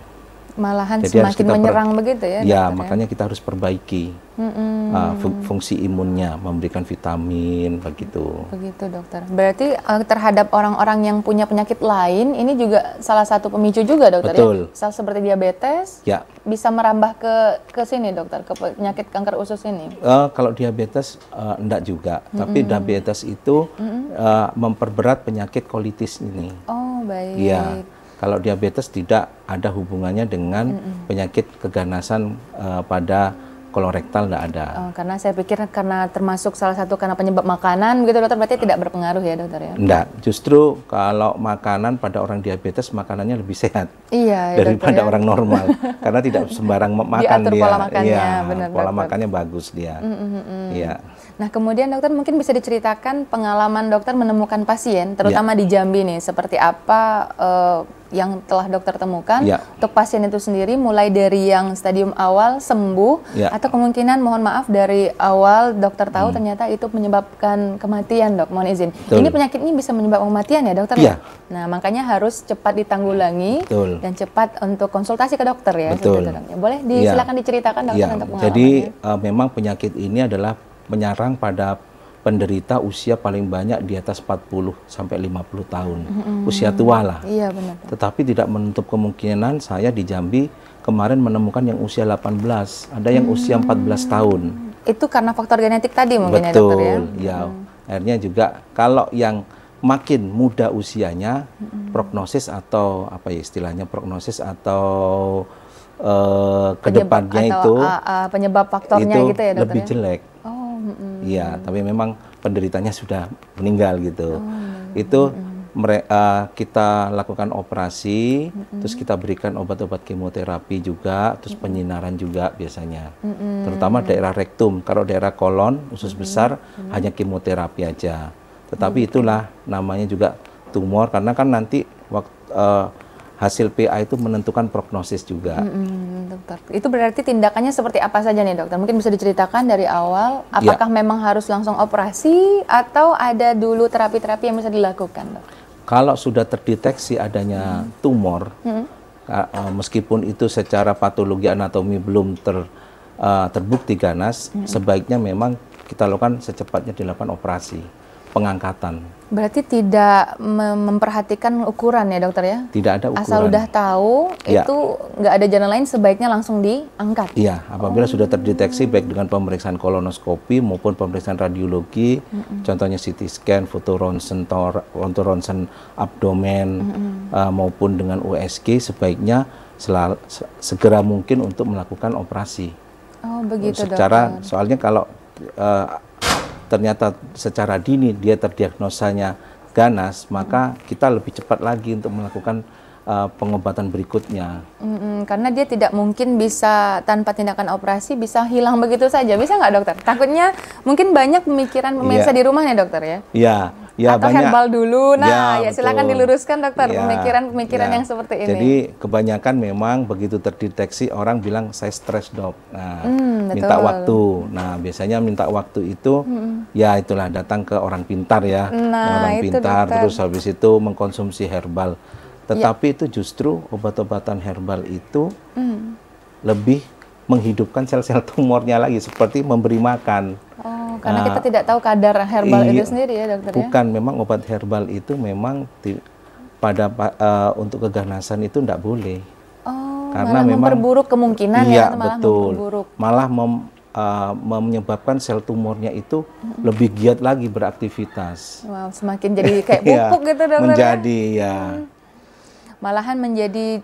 malahan Jadi semakin menyerang begitu ya? Ya, dokter, ya? makanya
ya? kita harus perbaiki
mm-hmm. uh,
fungsi imunnya, memberikan vitamin begitu.
Begitu dokter. Berarti uh, terhadap orang-orang yang punya penyakit lain, ini juga salah satu pemicu juga dokter ya? Betul. ya? Misal seperti diabetes, ya. bisa merambah ke ke sini dokter, ke penyakit kanker usus ini?
Uh, kalau diabetes, uh, enggak juga. Mm-hmm. Tapi diabetes itu mm-hmm. uh, memperberat penyakit kolitis ini.
Oh, baik. Ya
kalau diabetes tidak ada hubungannya dengan mm -hmm. penyakit keganasan uh, pada kolorektal tidak ada. Oh,
karena saya pikir karena termasuk salah satu karena penyebab makanan begitu dokter berarti tidak berpengaruh ya dokter ya? Tidak,
justru kalau makanan pada orang diabetes makanannya lebih sehat iya, ya, daripada dokter, ya. orang normal karena tidak sembarang makan Diatur dia. Pola makannya, ya, benar, pola dokter. makannya bagus dia.
Mm, hmm Nah, kemudian dokter mungkin bisa diceritakan pengalaman dokter menemukan pasien, ya. terutama yeah. di Jambi nih, seperti apa uh, yang telah dokter temukan yeah. untuk pasien itu sendiri, mulai dari yang stadium awal sembuh yeah. atau kemungkinan mohon maaf dari awal dokter tahu hmm. ternyata itu menyebabkan kematian dok, mohon izin. Betul. Ini penyakit ini bisa menyebabkan kematian ya dokter? Yeah. Ya. Nah, makanya harus cepat ditanggulangi Betul. dan cepat untuk konsultasi ke dokter ya. Gitu, Betul. Boleh ya. disilakan yeah. diceritakan dokter yeah. untuk pengalaman. Jadi
uh, memang penyakit ini adalah menyerang pada penderita usia paling banyak di atas 40 sampai 50 tahun. hmm Usia tua lah. Iya benar. Tetapi tidak menutup kemungkinan saya di Jambi kemarin menemukan yang usia 18, ada yang mm-hmm. usia 14 tahun.
Itu karena faktor genetik tadi mungkin Betul, ya dokter ya.
ya. Akhirnya juga kalau yang makin muda usianya hmm prognosis atau apa ya istilahnya prognosis atau Uh, kedepannya itu uh,
uh, penyebab faktornya itu gitu ya dokter lebih ya? jelek. Oh, Mm-hmm. Iya,
tapi memang penderitanya sudah meninggal gitu. Oh, Itu mm-hmm. mereka uh, eh, kita lakukan operasi, mm-hmm. terus kita berikan obat-obat kemoterapi juga, terus penyinaran juga biasanya, mm-hmm. terutama daerah rektum. Kalau daerah kolon, usus mm-hmm. besar mm-hmm. hanya kemoterapi aja. Tetapi mm-hmm. itulah namanya juga tumor, karena kan nanti waktu uh, eh, hasil PA itu menentukan prognosis juga.
Mm-hmm, dokter, itu berarti tindakannya seperti apa saja nih dokter? Mungkin bisa diceritakan dari awal, ya. apakah ya. memang harus langsung operasi atau ada dulu terapi-terapi yang bisa dilakukan dok?
Kalau sudah terdeteksi adanya mm-hmm. tumor, mm-hmm. meskipun itu secara patologi anatomi belum ter, uh, terbukti ganas, mm-hmm. sebaiknya memang kita lakukan secepatnya dilakukan operasi pengangkatan
Berarti tidak memperhatikan ukuran ya dokter ya?
Tidak ada ukuran. Asal udah
tahu ya. itu nggak ada jalan lain sebaiknya langsung diangkat.
Iya, apabila oh. sudah terdeteksi baik dengan pemeriksaan kolonoskopi maupun pemeriksaan radiologi, mm hmm contohnya CT scan, foto ronsen, foto ronsen abdomen mm hmm Uh, maupun dengan USG sebaiknya selal, segera mungkin untuk melakukan operasi.
Oh begitu. Secara dokter.
soalnya kalau uh, ternyata secara dini dia terdiagnosanya ganas, maka kita lebih cepat lagi untuk melakukan uh, pengobatan berikutnya.
Mm-mm, karena dia tidak mungkin bisa tanpa tindakan operasi bisa hilang begitu saja, bisa nggak dokter? Takutnya mungkin banyak pemikiran pemirsa yeah. di rumah nih ya, dokter ya.
Iya. Yeah. Ya, Atau banyak. herbal
dulu, nah iya, ya, ya silakan diluruskan dokter iya, pemikiran-pemikiran ya, yang seperti ini. Jadi
kebanyakan memang begitu terdeteksi orang bilang saya stres dok, nah, hmm, minta waktu. Nah biasanya minta waktu itu hmm. ya itulah datang ke orang pintar ya, nah, orang pintar dokter. terus habis itu mengkonsumsi herbal. Tetapi yeah. itu justru obat-obatan herbal itu mm. lebih menghidupkan sel-sel tumornya lagi seperti memberi makan.
Oh, karena nah, kita tidak tahu kadar herbal iya, itu sendiri ya dokter ya? Bukan,
memang obat herbal itu memang di, pada uh, untuk keganasan itu tidak boleh. Oh, karena malah memang memperburuk
kemungkinan ya, iya, ya, malah betul. memperburuk.
Malah mem, uh, menyebabkan sel tumornya itu mm-hmm. lebih giat lagi beraktivitas.
Wow, semakin jadi kayak iya, pupuk gitu dokter. Ya? Menjadi ya. Hmm malahan menjadi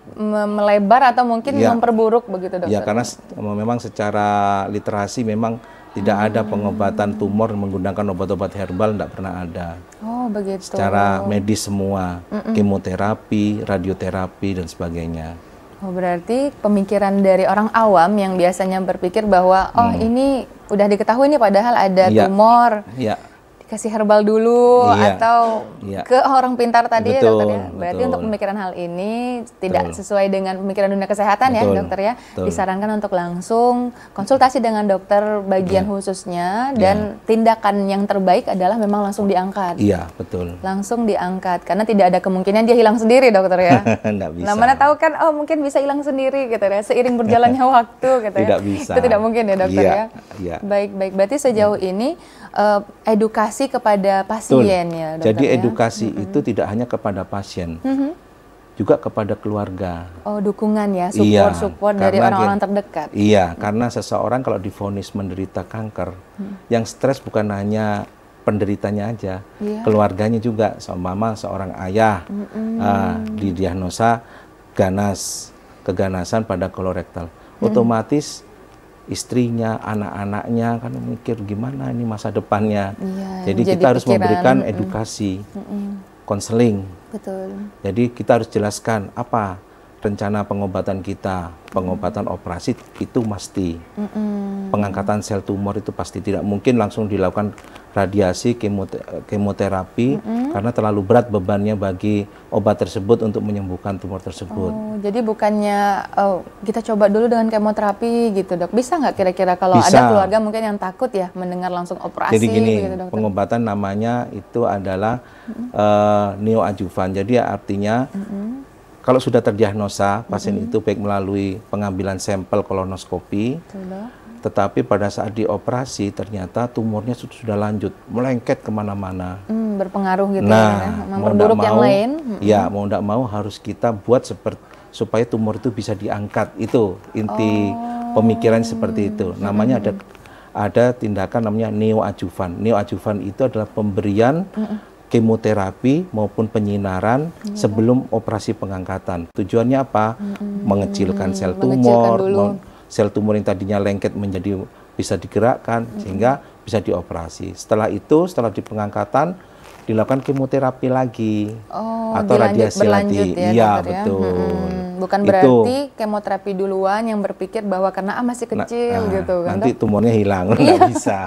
melebar atau mungkin ya. memperburuk begitu dokter? Ya
karena memang secara literasi memang tidak hmm. ada pengobatan tumor menggunakan obat-obat herbal tidak pernah ada. Oh begitu. Secara medis semua, Mm-mm. kemoterapi, radioterapi dan sebagainya.
Oh berarti pemikiran dari orang awam yang biasanya berpikir bahwa oh hmm. ini udah diketahui nih padahal ada ya. tumor. Ya kasih herbal dulu iya. atau iya. ke orang pintar tadi betul, ya dokter ya. Berarti betul. untuk pemikiran hal ini tidak betul. sesuai dengan pemikiran dunia kesehatan ya, betul, ya dokter ya. Betul. Disarankan untuk langsung konsultasi dengan dokter bagian yeah. khususnya iya. dan yeah. tindakan yang terbaik adalah memang langsung diangkat. Iya, betul. Langsung diangkat karena tidak ada kemungkinan dia hilang sendiri dokter ya.
Tidak bisa. Nah, mana
tahu kan oh mungkin bisa hilang sendiri gitu ya seiring berjalannya waktu gitu ya. Tidak bisa. Itu tidak mungkin ya dokter yeah. ya. Yeah. Baik, baik. Berarti sejauh yeah. ini uh, edukasi kepada pasien ya. Jadi ya? edukasi
mm -hmm. itu tidak hanya kepada pasien. Mm -hmm. Juga kepada keluarga.
Oh, dukungan ya, support-support iya, dari orang-orang terdekat. Iya,
mm -hmm. karena seseorang kalau difonis menderita kanker, mm -hmm. yang stres bukan hanya penderitanya aja, yeah. keluarganya juga, seorang mama, seorang ayah
mm -hmm. uh,
didiagnosa ganas, keganasan pada kolorektal, mm -hmm. otomatis istrinya, anak-anaknya kan mikir gimana ini masa depannya. Iya, Jadi kita harus memberikan edukasi, konseling. Mm -mm. Betul. Jadi kita harus jelaskan apa rencana pengobatan kita, pengobatan operasi itu pasti.
Mm-mm. Pengangkatan
sel tumor itu pasti tidak mungkin langsung dilakukan radiasi kemoterapi Mm-mm. karena terlalu berat bebannya bagi obat tersebut untuk menyembuhkan tumor tersebut. Oh,
jadi bukannya oh, kita coba dulu dengan kemoterapi gitu, Dok. Bisa nggak kira-kira kalau Bisa. ada keluarga mungkin yang takut ya mendengar langsung operasi Jadi gini, gitu,
pengobatan namanya itu adalah mm-hmm. uh, neoadjuvan. Jadi artinya mm-hmm kalau sudah terdiagnosa pasien mm -hmm. itu baik melalui pengambilan sampel kolonoskopi, tetapi pada saat dioperasi ternyata tumornya sudah lanjut melengket kemana-mana.
mm, berpengaruh gitu nah, ya, memperburuk mau, yang lain. Ya,
mau tidak mau harus kita buat seperti supaya tumor itu bisa diangkat itu inti oh. pemikiran seperti itu. Namanya hmm. ada ada tindakan namanya neoadjuvan. Neoadjuvan itu adalah pemberian hmm kemoterapi maupun penyinaran hmm. sebelum operasi pengangkatan. Tujuannya apa? Hmm. Mengecilkan sel tumor, Mengecilkan sel tumor yang tadinya lengket menjadi bisa digerakkan hmm. sehingga bisa dioperasi. Setelah itu, setelah di pengangkatan dilakukan kemoterapi lagi
oh, atau radiasi lagi. Ya, iya ya.
betul. Hmm, hmm, bukan itu. berarti
kemoterapi duluan yang berpikir bahwa karena ah masih nah, kecil nah, gitu kan. Nanti
tumornya hilang iya. nggak bisa.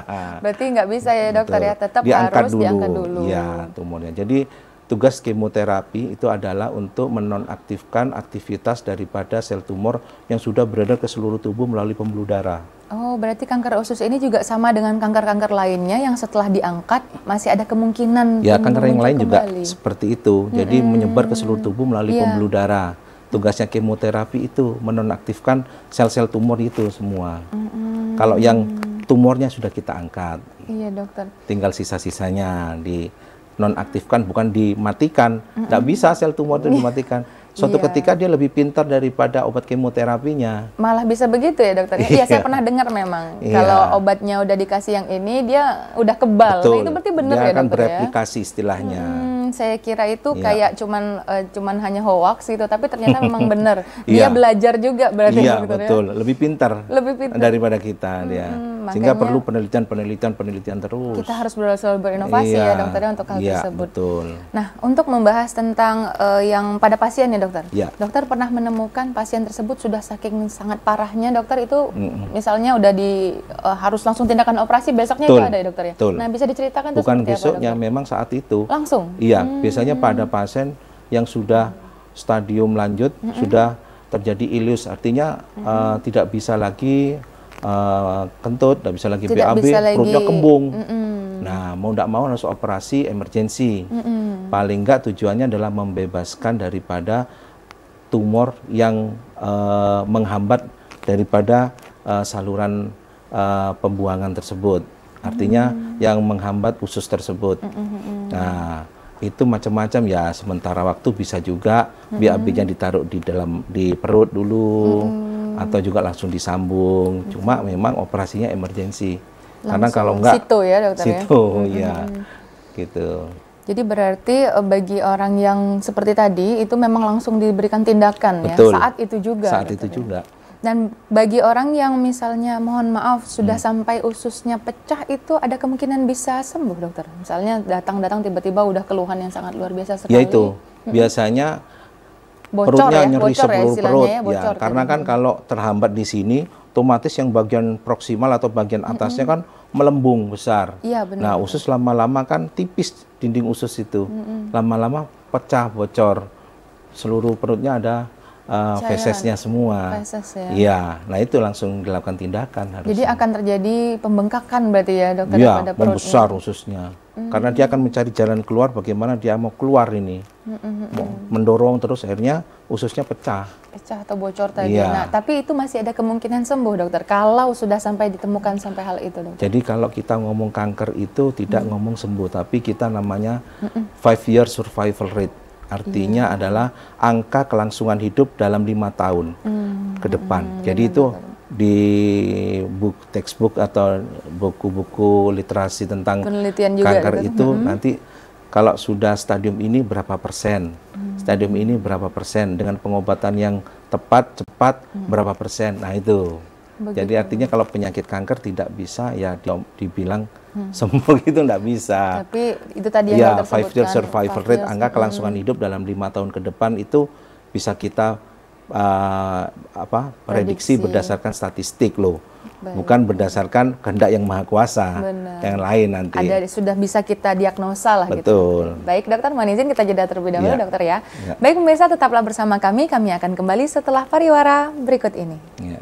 berarti nggak bisa ya dokter betul. ya tetap diangkat harus dulu. diangkat dulu. Iya
tumornya. Jadi tugas kemoterapi itu adalah untuk menonaktifkan aktivitas daripada sel tumor yang sudah beredar ke seluruh tubuh melalui pembuluh darah.
Oh, berarti kanker usus ini juga sama dengan kanker-kanker lainnya yang setelah diangkat masih ada kemungkinan Ya, kanker yang lain kembali. juga
seperti itu. Jadi menyebar ke seluruh tubuh melalui yeah. pembuluh darah. Tugasnya kemoterapi itu menonaktifkan sel-sel tumor itu semua. -hmm. Kalau yang tumornya sudah kita angkat.
Iya, Dokter.
Tinggal sisa-sisanya di nonaktifkan bukan dimatikan. Tidak -hmm. bisa sel tumor itu dimatikan. Suatu iya. ketika dia lebih pintar daripada obat kemoterapinya.
Malah bisa begitu ya dokter? Iya, ya, saya iya. pernah dengar memang iya. kalau obatnya udah dikasih yang ini dia udah kebal. Nah, Betul. Nah, itu berarti benar ya dokter ya? Dia akan bereplikasi
istilahnya. Hmm
saya kira itu yeah. kayak cuman uh, cuman hanya hoax gitu, tapi ternyata memang benar. Dia yeah. belajar juga berarti yeah, iya, ya. gitu, betul.
Ya? Lebih pintar. Lebih pintar daripada kita hmm, dia. Makanya, Sehingga perlu penelitian-penelitian penelitian terus. Kita
harus selalu berinovasi yeah. ya dokter ya, untuk hal yeah, tersebut. betul. Nah, untuk membahas tentang uh, yang pada pasien ya dokter. Yeah. Dokter pernah menemukan pasien tersebut sudah saking sangat parahnya dokter itu mm misalnya udah di uh, harus langsung tindakan operasi besoknya betul. itu ada ya dokter ya. Betul. Nah, bisa diceritakan tuh Bukan
besoknya apa, memang saat itu. Langsung. Iya, Iya, hmm. biasanya pada pasien yang sudah stadium lanjut hmm. sudah terjadi ilus artinya hmm. uh, tidak bisa lagi uh, kentut, tidak bisa lagi tidak BAB, bisa lagi... kembung. Hmm. Nah, mau tidak mau harus operasi emergensi. Hmm. Paling enggak tujuannya adalah membebaskan daripada tumor yang uh, menghambat daripada uh, saluran uh, pembuangan tersebut. Artinya -hmm. yang menghambat usus tersebut. -hmm. Nah itu macam-macam ya sementara waktu bisa juga mm-hmm. BAB-nya ditaruh di dalam di perut dulu mm-hmm. atau juga langsung disambung. Mm-hmm. Cuma memang operasinya emergensi. Karena kalau enggak situ
ya dokter ya? situ, ya. Mm-hmm. Gitu. Jadi berarti eh, bagi orang yang seperti tadi itu memang langsung diberikan tindakan ya, Betul. ya saat itu juga. Saat itu ya. juga. Dan bagi orang yang misalnya mohon maaf sudah hmm. sampai ususnya pecah itu ada kemungkinan bisa sembuh dokter. Misalnya datang-datang tiba-tiba udah keluhan yang sangat luar biasa ya sekali. Ya itu hmm. biasanya bocor perutnya ya, nyeri bocor seluruh ya, perut ya, ya, bocor, ya karena gitu. kan
kalau terhambat di sini otomatis yang bagian proksimal atau bagian hmm, atasnya hmm. kan melembung besar. Iya benar. Nah usus lama-lama kan tipis dinding usus itu hmm, lama-lama hmm. pecah bocor seluruh perutnya ada uh, ah, fesesnya semua.
Feses ya. Iya,
nah itu langsung dilakukan tindakan harusnya. Jadi
akan terjadi pembengkakan berarti ya dokter ya, pada perutnya. membesar
khususnya. -hmm. Karena dia akan mencari jalan keluar bagaimana dia mau keluar ini.
Mm -hmm.
mendorong terus akhirnya ususnya pecah.
Pecah atau bocor tadi. Ya. Nah, tapi itu masih ada kemungkinan sembuh dokter kalau sudah sampai ditemukan sampai hal itu dokter.
Jadi kalau kita ngomong kanker itu tidak -hmm. ngomong sembuh tapi kita namanya mm -hmm. five year survival rate Artinya hmm. adalah angka kelangsungan hidup dalam lima tahun hmm. ke depan. Hmm. Jadi itu di book textbook atau buku-buku literasi tentang
Penelitian juga kanker gitu. itu
hmm. nanti kalau sudah stadium ini berapa persen, hmm. stadium ini berapa persen dengan pengobatan yang tepat cepat hmm. berapa persen. Nah itu. Begitu. Jadi artinya kalau penyakit kanker tidak bisa ya dibilang Hmm. Semua itu nggak bisa. Tapi
itu tadi yang ya, five year ya, survival rate, angka kelangsungan hmm.
hidup dalam lima tahun ke depan itu bisa kita uh, apa prediksi, prediksi berdasarkan statistik loh. Baik. Bukan berdasarkan kehendak yang maha kuasa Benar. yang lain nanti. Ada
sudah bisa kita diagnosa lah gitu.
Betul. gitu.
Baik, dokter mohon izin kita jeda terlebih dahulu ya. dokter ya. ya. Baik pemirsa tetaplah bersama kami, kami akan kembali setelah pariwara berikut ini. Ya.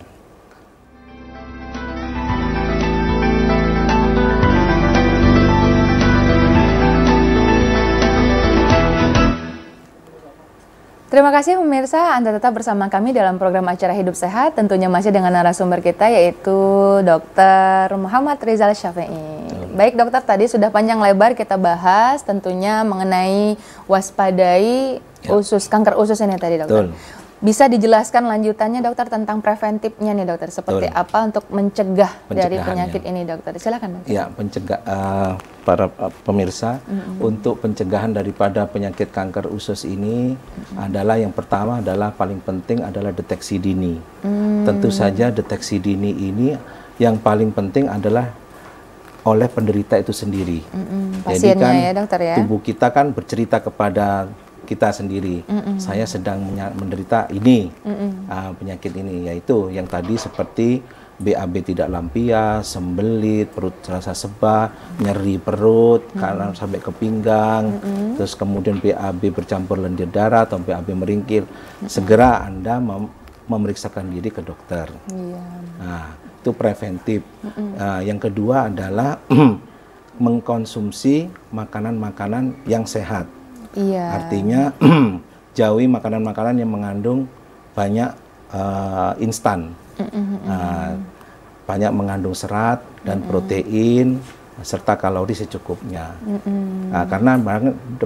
Terima kasih pemirsa, Anda tetap bersama kami dalam program acara Hidup Sehat, tentunya masih dengan narasumber kita yaitu Dr. Muhammad Rizal Syafi'i. Baik dokter, tadi sudah panjang lebar kita bahas tentunya mengenai waspadai ya. usus kanker usus ini tadi dokter. Betul. Bisa dijelaskan lanjutannya dokter tentang preventifnya nih dokter seperti Betul. apa untuk mencegah dari penyakit ini dokter. Silakan dokter. Ya,
pencegah uh, para eh, pemirsa mm-hmm. untuk pencegahan daripada penyakit kanker usus ini mm-hmm. adalah yang pertama adalah paling penting adalah deteksi dini. Mm-hmm. Tentu saja deteksi dini ini yang paling penting adalah oleh penderita itu sendiri. Mm-hmm. Jadi kan ya,
dokter, ya? tubuh
kita kan bercerita kepada kita sendiri. Mm -mm. Saya sedang menderita ini Uh, penyakit ini, yaitu yang tadi seperti BAB tidak lampias, sembelit, perut terasa sebab, nyeri perut, mm sampai ke pinggang, mm -hmm. terus kemudian BAB bercampur lendir darah atau BAB meringkil mm -hmm. segera Anda mem memeriksakan diri ke dokter. Yeah. Iya. Nah, itu preventif. uh, yang kedua adalah mengkonsumsi makanan-makanan yang sehat. Iya. Artinya jauhi makanan-makanan yang mengandung banyak uh, instan. Mm -hmm. uh, banyak mengandung serat dan mm -hmm. protein serta kalori secukupnya. Mm -hmm. uh, karena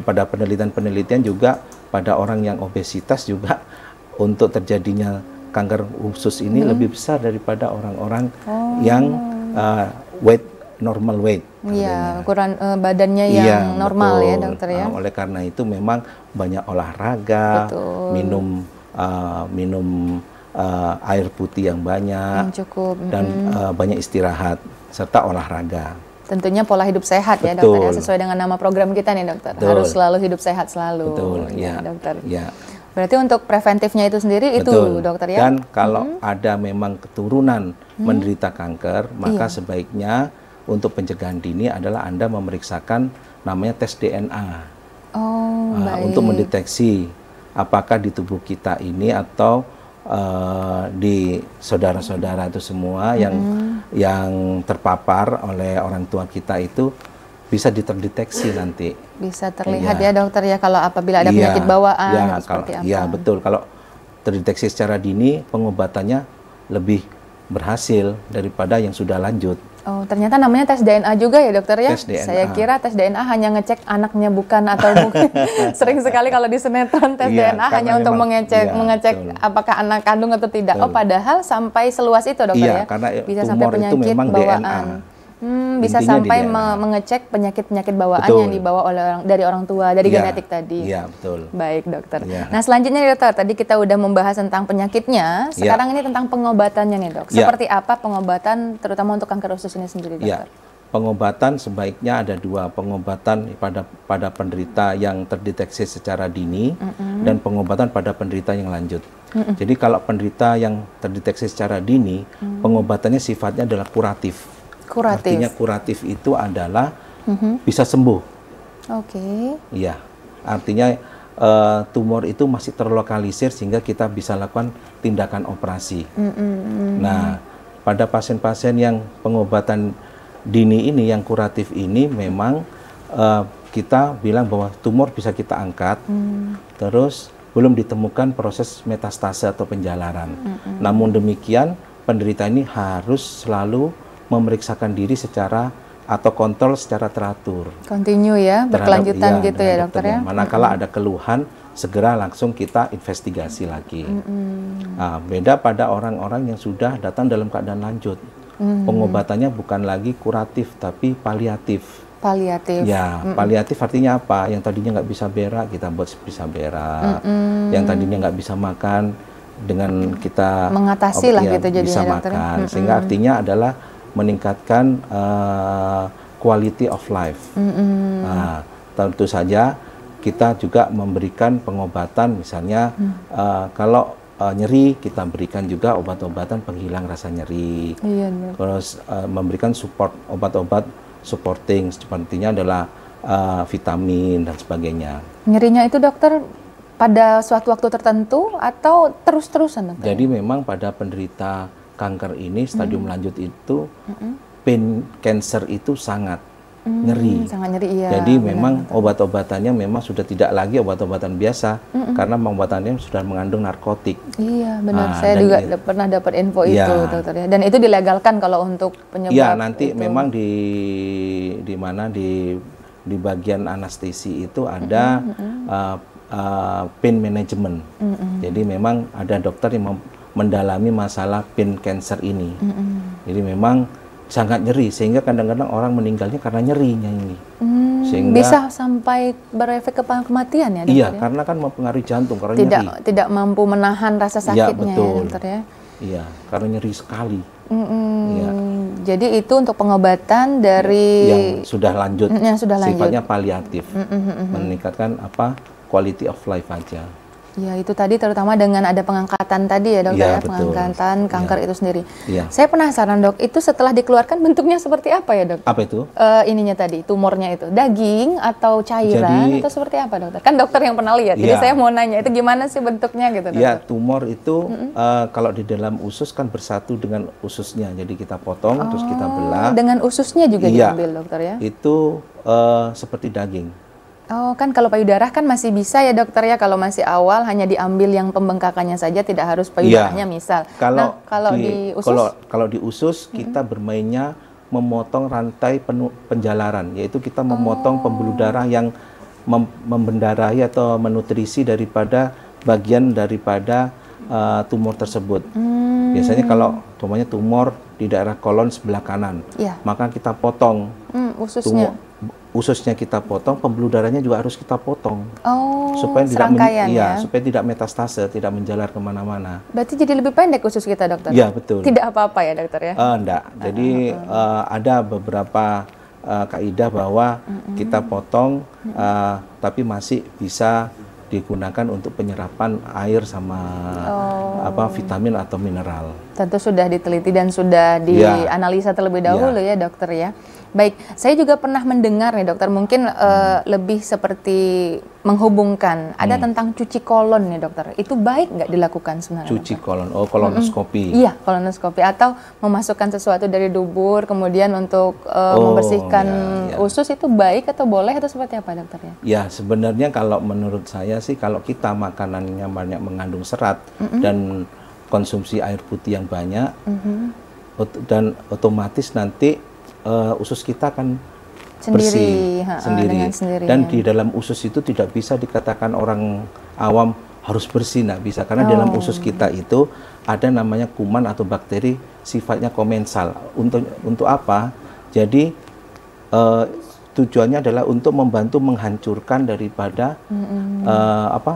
pada penelitian-penelitian juga pada orang yang obesitas juga untuk terjadinya kanker usus ini mm -hmm. lebih besar daripada orang-orang oh. yang uh, weight normal weight.
Iya, ukuran uh, badannya iya, yang ya, normal betul. ya dokter ya. Nah, oleh
karena itu memang banyak olahraga, betul. minum uh, minum uh, air putih yang banyak, yang
cukup. dan mm.
uh, banyak istirahat serta olahraga.
Tentunya pola hidup sehat Betul. ya dokter ya sesuai dengan nama program kita nih dokter. Betul. Harus selalu hidup sehat selalu. Betul ya, ya. dokter. Ya. Berarti untuk preventifnya itu sendiri Betul. itu dokter ya.
Dan kalau hmm. ada memang keturunan hmm. menderita kanker, maka iya. sebaiknya untuk pencegahan dini adalah Anda memeriksakan namanya tes DNA.
Oh, uh, Untuk
mendeteksi apakah di tubuh kita ini atau uh, di saudara-saudara itu semua yang yang terpapar oleh orang tua kita itu bisa diterdeteksi nanti.
Bisa iya. terlihat ya, ya dokter ya kalau apabila ada ya, penyakit bawaan ya, seperti kalau, iya, apa. ya
betul kalau terdeteksi secara dini pengobatannya lebih berhasil daripada yang sudah lanjut.
Oh, ternyata namanya tes DNA juga ya dokter ya? Tes DNA. Saya kira tes DNA hanya ngecek anaknya bukan atau
bukan.
sering sekali kalau di sinetron tes iya, DNA hanya memang, untuk mengecek iya, mengecek apakah anak kandung atau tidak. Oh, betul. Oh, padahal sampai seluas itu dokter iya, ya? karena bisa tumor
sampai
penyakit itu memang bawaan. DNA.
Hmm, bisa sampai me mengecek penyakit-penyakit bawaan betul. yang dibawa oleh orang, dari orang tua, dari ya, genetik tadi. Iya, betul. Baik, dokter. Ya. Nah, selanjutnya dokter, tadi kita udah membahas tentang penyakitnya, iya. sekarang ya. ini tentang pengobatannya nih, Dok. Iya. Seperti ya. apa pengobatan terutama untuk kanker usus ini sendiri, iya.
dokter? Ya. Pengobatan sebaiknya ada dua, pengobatan pada pada penderita yang terdeteksi secara dini mm -hmm. dan pengobatan pada penderita yang lanjut. Mm -hmm. Jadi kalau penderita yang terdeteksi secara dini, mm -hmm. pengobatannya sifatnya adalah kuratif Kuratif. Artinya kuratif itu adalah mm-hmm. bisa sembuh. Oke. Okay. Iya. Artinya uh, tumor itu masih terlokalisir sehingga kita bisa lakukan tindakan operasi.
Mm-hmm. Nah,
pada pasien-pasien yang pengobatan dini ini yang kuratif ini memang uh, kita bilang bahwa tumor bisa kita angkat,
mm.
terus belum ditemukan proses metastase atau penjalaran. Mm -hmm. Namun demikian, penderita ini harus selalu memeriksakan diri secara atau kontrol secara teratur.
Continue ya,
berkelanjutan terhadap, iya, gitu ya dokter ya. Manakala mm-hmm.
ada keluhan, segera langsung kita investigasi lagi.
Mm-hmm.
Nah, beda pada orang-orang yang sudah datang dalam keadaan lanjut.
Mm-hmm. Pengobatannya
bukan lagi kuratif, tapi paliatif.
Paliatif. Ya, mm-hmm.
paliatif artinya apa? Yang tadinya nggak bisa berak, kita buat bisa berak. Mm-hmm. Yang tadinya nggak bisa makan, dengan kita mengatasi lah ya, gitu jadi bisa ya? makan. dokter. Sehingga artinya adalah meningkatkan uh, quality of life.
Mm -hmm. Nah,
tentu saja kita juga memberikan pengobatan misalnya mm. uh, kalau uh, nyeri kita berikan juga obat-obatan penghilang rasa nyeri. Iya, yeah, Terus uh, memberikan support obat-obat supporting sepertinya adalah uh, vitamin dan sebagainya.
Nyerinya itu dokter pada suatu waktu tertentu atau terus-terusan? Jadi
memang pada penderita kanker ini stadium mm -hmm. lanjut itu mm -hmm. pain cancer itu sangat
mm, nyeri. Sangat nyeri iya. Jadi memang
obat-obatannya memang sudah tidak lagi obat-obatan biasa mm, mm karena obatannya sudah mengandung narkotik.
Iya, benar. Nah, Saya juga pernah dapat info ya, itu dokter ya. Dan itu dilegalkan kalau untuk penyebab Iya, nanti itu. memang
di di mana di di bagian anestesi itu ada mm, -mm. Uh, Uh, pain management. Mm Jadi memang ada dokter yang mendalami masalah pin cancer ini. Mm-hmm. Jadi memang sangat nyeri sehingga kadang-kadang orang meninggalnya karena nyerinya ini.
Mm, sehingga
bisa
sampai berefek ke kematian ya? iya, ya?
karena kan mempengaruhi jantung karena tidak, nyeri.
Tidak mampu menahan rasa iya, sakitnya Iya betul. ya ya.
Iya, karena nyeri sekali.
Mm-hmm. Ya. Jadi itu untuk pengobatan iya, dari yang
sudah lanjut, yang sudah lanjut. sifatnya paliatif, mm-hmm. meningkatkan apa quality of life aja.
Ya itu tadi terutama dengan ada pengangkatan tadi ya dok ya, ya pengangkatan ya. kanker ya. itu sendiri. Ya. Saya penasaran dok itu setelah dikeluarkan bentuknya seperti apa ya dok? Apa itu? E, ininya tadi tumornya itu daging atau cairan Jadi, atau seperti apa dokter? Kan dokter yang pernah lihat. Ya. Jadi saya mau nanya itu gimana sih bentuknya gitu? Dokter? Ya
tumor itu mm -hmm. uh, kalau di dalam usus kan bersatu dengan ususnya. Jadi kita potong oh, terus kita oh, belah. Dengan
ususnya juga ya. diambil dokter ya?
Itu uh, seperti daging.
Oh, kan kalau payudara kan masih bisa ya dokter ya kalau masih awal hanya diambil yang pembengkakannya saja tidak harus iya. payudaranya ya. misal. Kalau nah, kalau di, di usus kalau
kalau di usus mm-hmm. kita bermainnya memotong rantai penuh penjalaran yaitu kita memotong oh. pembuluh darah yang mem, membendarahi atau menutrisi daripada bagian daripada uh, tumor tersebut.
Mm. Biasanya kalau
tumornya tumor di daerah kolon sebelah kanan, ya. maka kita potong
mm, ususnya. Tumor,
ususnya kita potong, pembuluh darahnya juga harus kita potong.
Oh, supaya tidak men, ya, ya, supaya
tidak metastase, tidak menjalar kemana-mana.
Berarti jadi lebih pendek usus kita, dokter? Ya, betul. Tidak apa-apa ya, dokter ya? Uh,
enggak. Jadi uh, uh, uh. ada beberapa uh, kaidah bahwa uh, uh. kita potong, uh, uh, tapi masih bisa digunakan untuk penyerapan air sama oh. apa vitamin atau mineral.
Tentu sudah diteliti dan sudah ya. dianalisa yeah. terlebih ya. dahulu ya. ya dokter ya. Baik, saya juga pernah mendengar nih dokter, mungkin eh, hmm. uh, lebih seperti menghubungkan. Ada hmm. tentang cuci kolon nih dokter, itu baik nggak dilakukan sebenarnya?
Cuci dokter? kolon, oh kolonoskopi. Mm -hmm. Iya,
kolonoskopi atau memasukkan sesuatu dari dubur kemudian untuk uh, oh, membersihkan ya, ya. usus itu baik atau boleh atau seperti apa dokter ya?
Ya sebenarnya kalau menurut saya sih kalau kita makanannya banyak mengandung serat -hmm. dan konsumsi air putih yang banyak
mm-hmm.
dan otomatis nanti uh, usus kita akan
sendiri, bersih ha, sendiri. sendiri dan di dalam
usus itu tidak bisa dikatakan orang awam harus bersih nah bisa karena oh. dalam usus kita itu ada namanya kuman atau bakteri sifatnya komensal untuk untuk apa jadi uh, tujuannya adalah untuk membantu menghancurkan daripada
mm -hmm. uh,
apa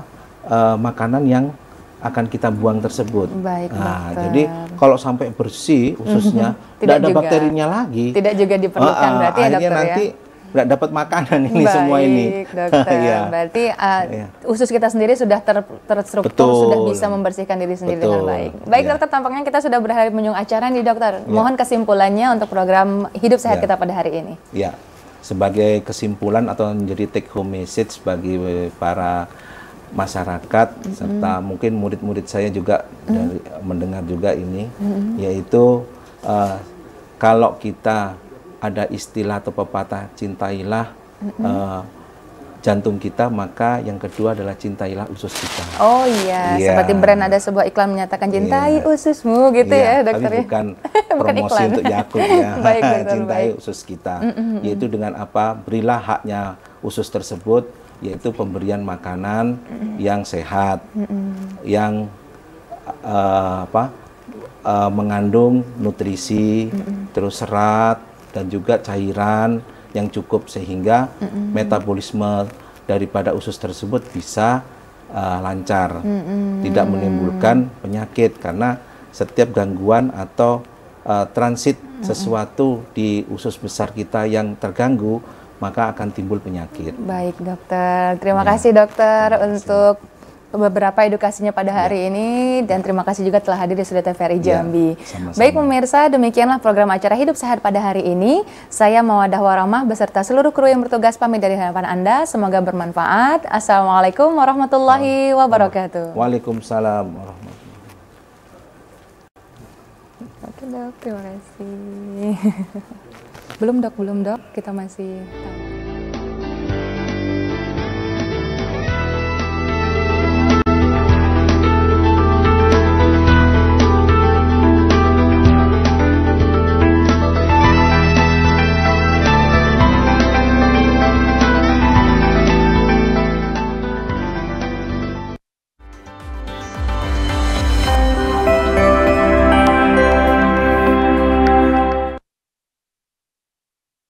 uh, makanan yang akan kita buang tersebut. Baik, nah, dokter. jadi kalau sampai bersih khususnya mhm. tidak ada juga, bakterinya lagi. Tidak
juga diperlukan uh, uh, berarti ya, akhirnya ya dokter nanti ya?
dapat makanan ini Baik, semua ini. Dokter. ya. Berarti
uh, ya. usus kita sendiri sudah ter, terstruktur, Betul. sudah bisa membersihkan diri sendiri Betul. dengan baik. Baik ya. dokter, tampaknya kita sudah berhari menyung acara nih dokter. Ya. Mohon kesimpulannya untuk program hidup sehat ya. kita pada hari ini.
Ya, sebagai kesimpulan atau menjadi take home message bagi para masyarakat mm -hmm. serta mungkin murid-murid saya juga mm -hmm. dari, mendengar juga ini mm -hmm. yaitu uh, kalau kita ada istilah atau pepatah cintailah mm -hmm. uh, jantung kita maka yang kedua adalah cintailah usus kita. Oh iya, yeah. seperti brand
ada sebuah iklan menyatakan iya. cintai yeah. ususmu gitu yeah. ya dokter. Tapi ya.
bukan promosi bukan untuk Yakut ya. baik, betul, cintai baik. usus kita. Mm -hmm. Yaitu dengan apa? Berilah haknya usus tersebut yaitu pemberian makanan mm-hmm. yang sehat,
mm-hmm.
yang uh, apa uh, mengandung nutrisi, mm-hmm. terus serat dan juga cairan yang cukup sehingga mm-hmm. metabolisme daripada usus tersebut bisa uh, lancar,
mm-hmm. tidak menimbulkan
penyakit karena setiap gangguan atau uh, transit mm-hmm. sesuatu di usus besar kita yang terganggu maka akan timbul penyakit.
Baik dokter, terima ya. kasih dokter terima kasih. untuk beberapa edukasinya pada hari ya. ini dan terima kasih juga telah hadir di Sudah TVRI ya, Jambi. Ya, sama -sama. Baik pemirsa, demikianlah program acara Hidup Sehat pada hari ini. Saya Mawadah Warahmah beserta seluruh kru yang bertugas pamit dari hadapan Anda. Semoga bermanfaat. Assalamualaikum warahmatullahi wabarakatuh.
Waalaikumsalam warahmatullahi
Oke dok, terima kasih.
Belum dok, belum dok, kita masih tahu.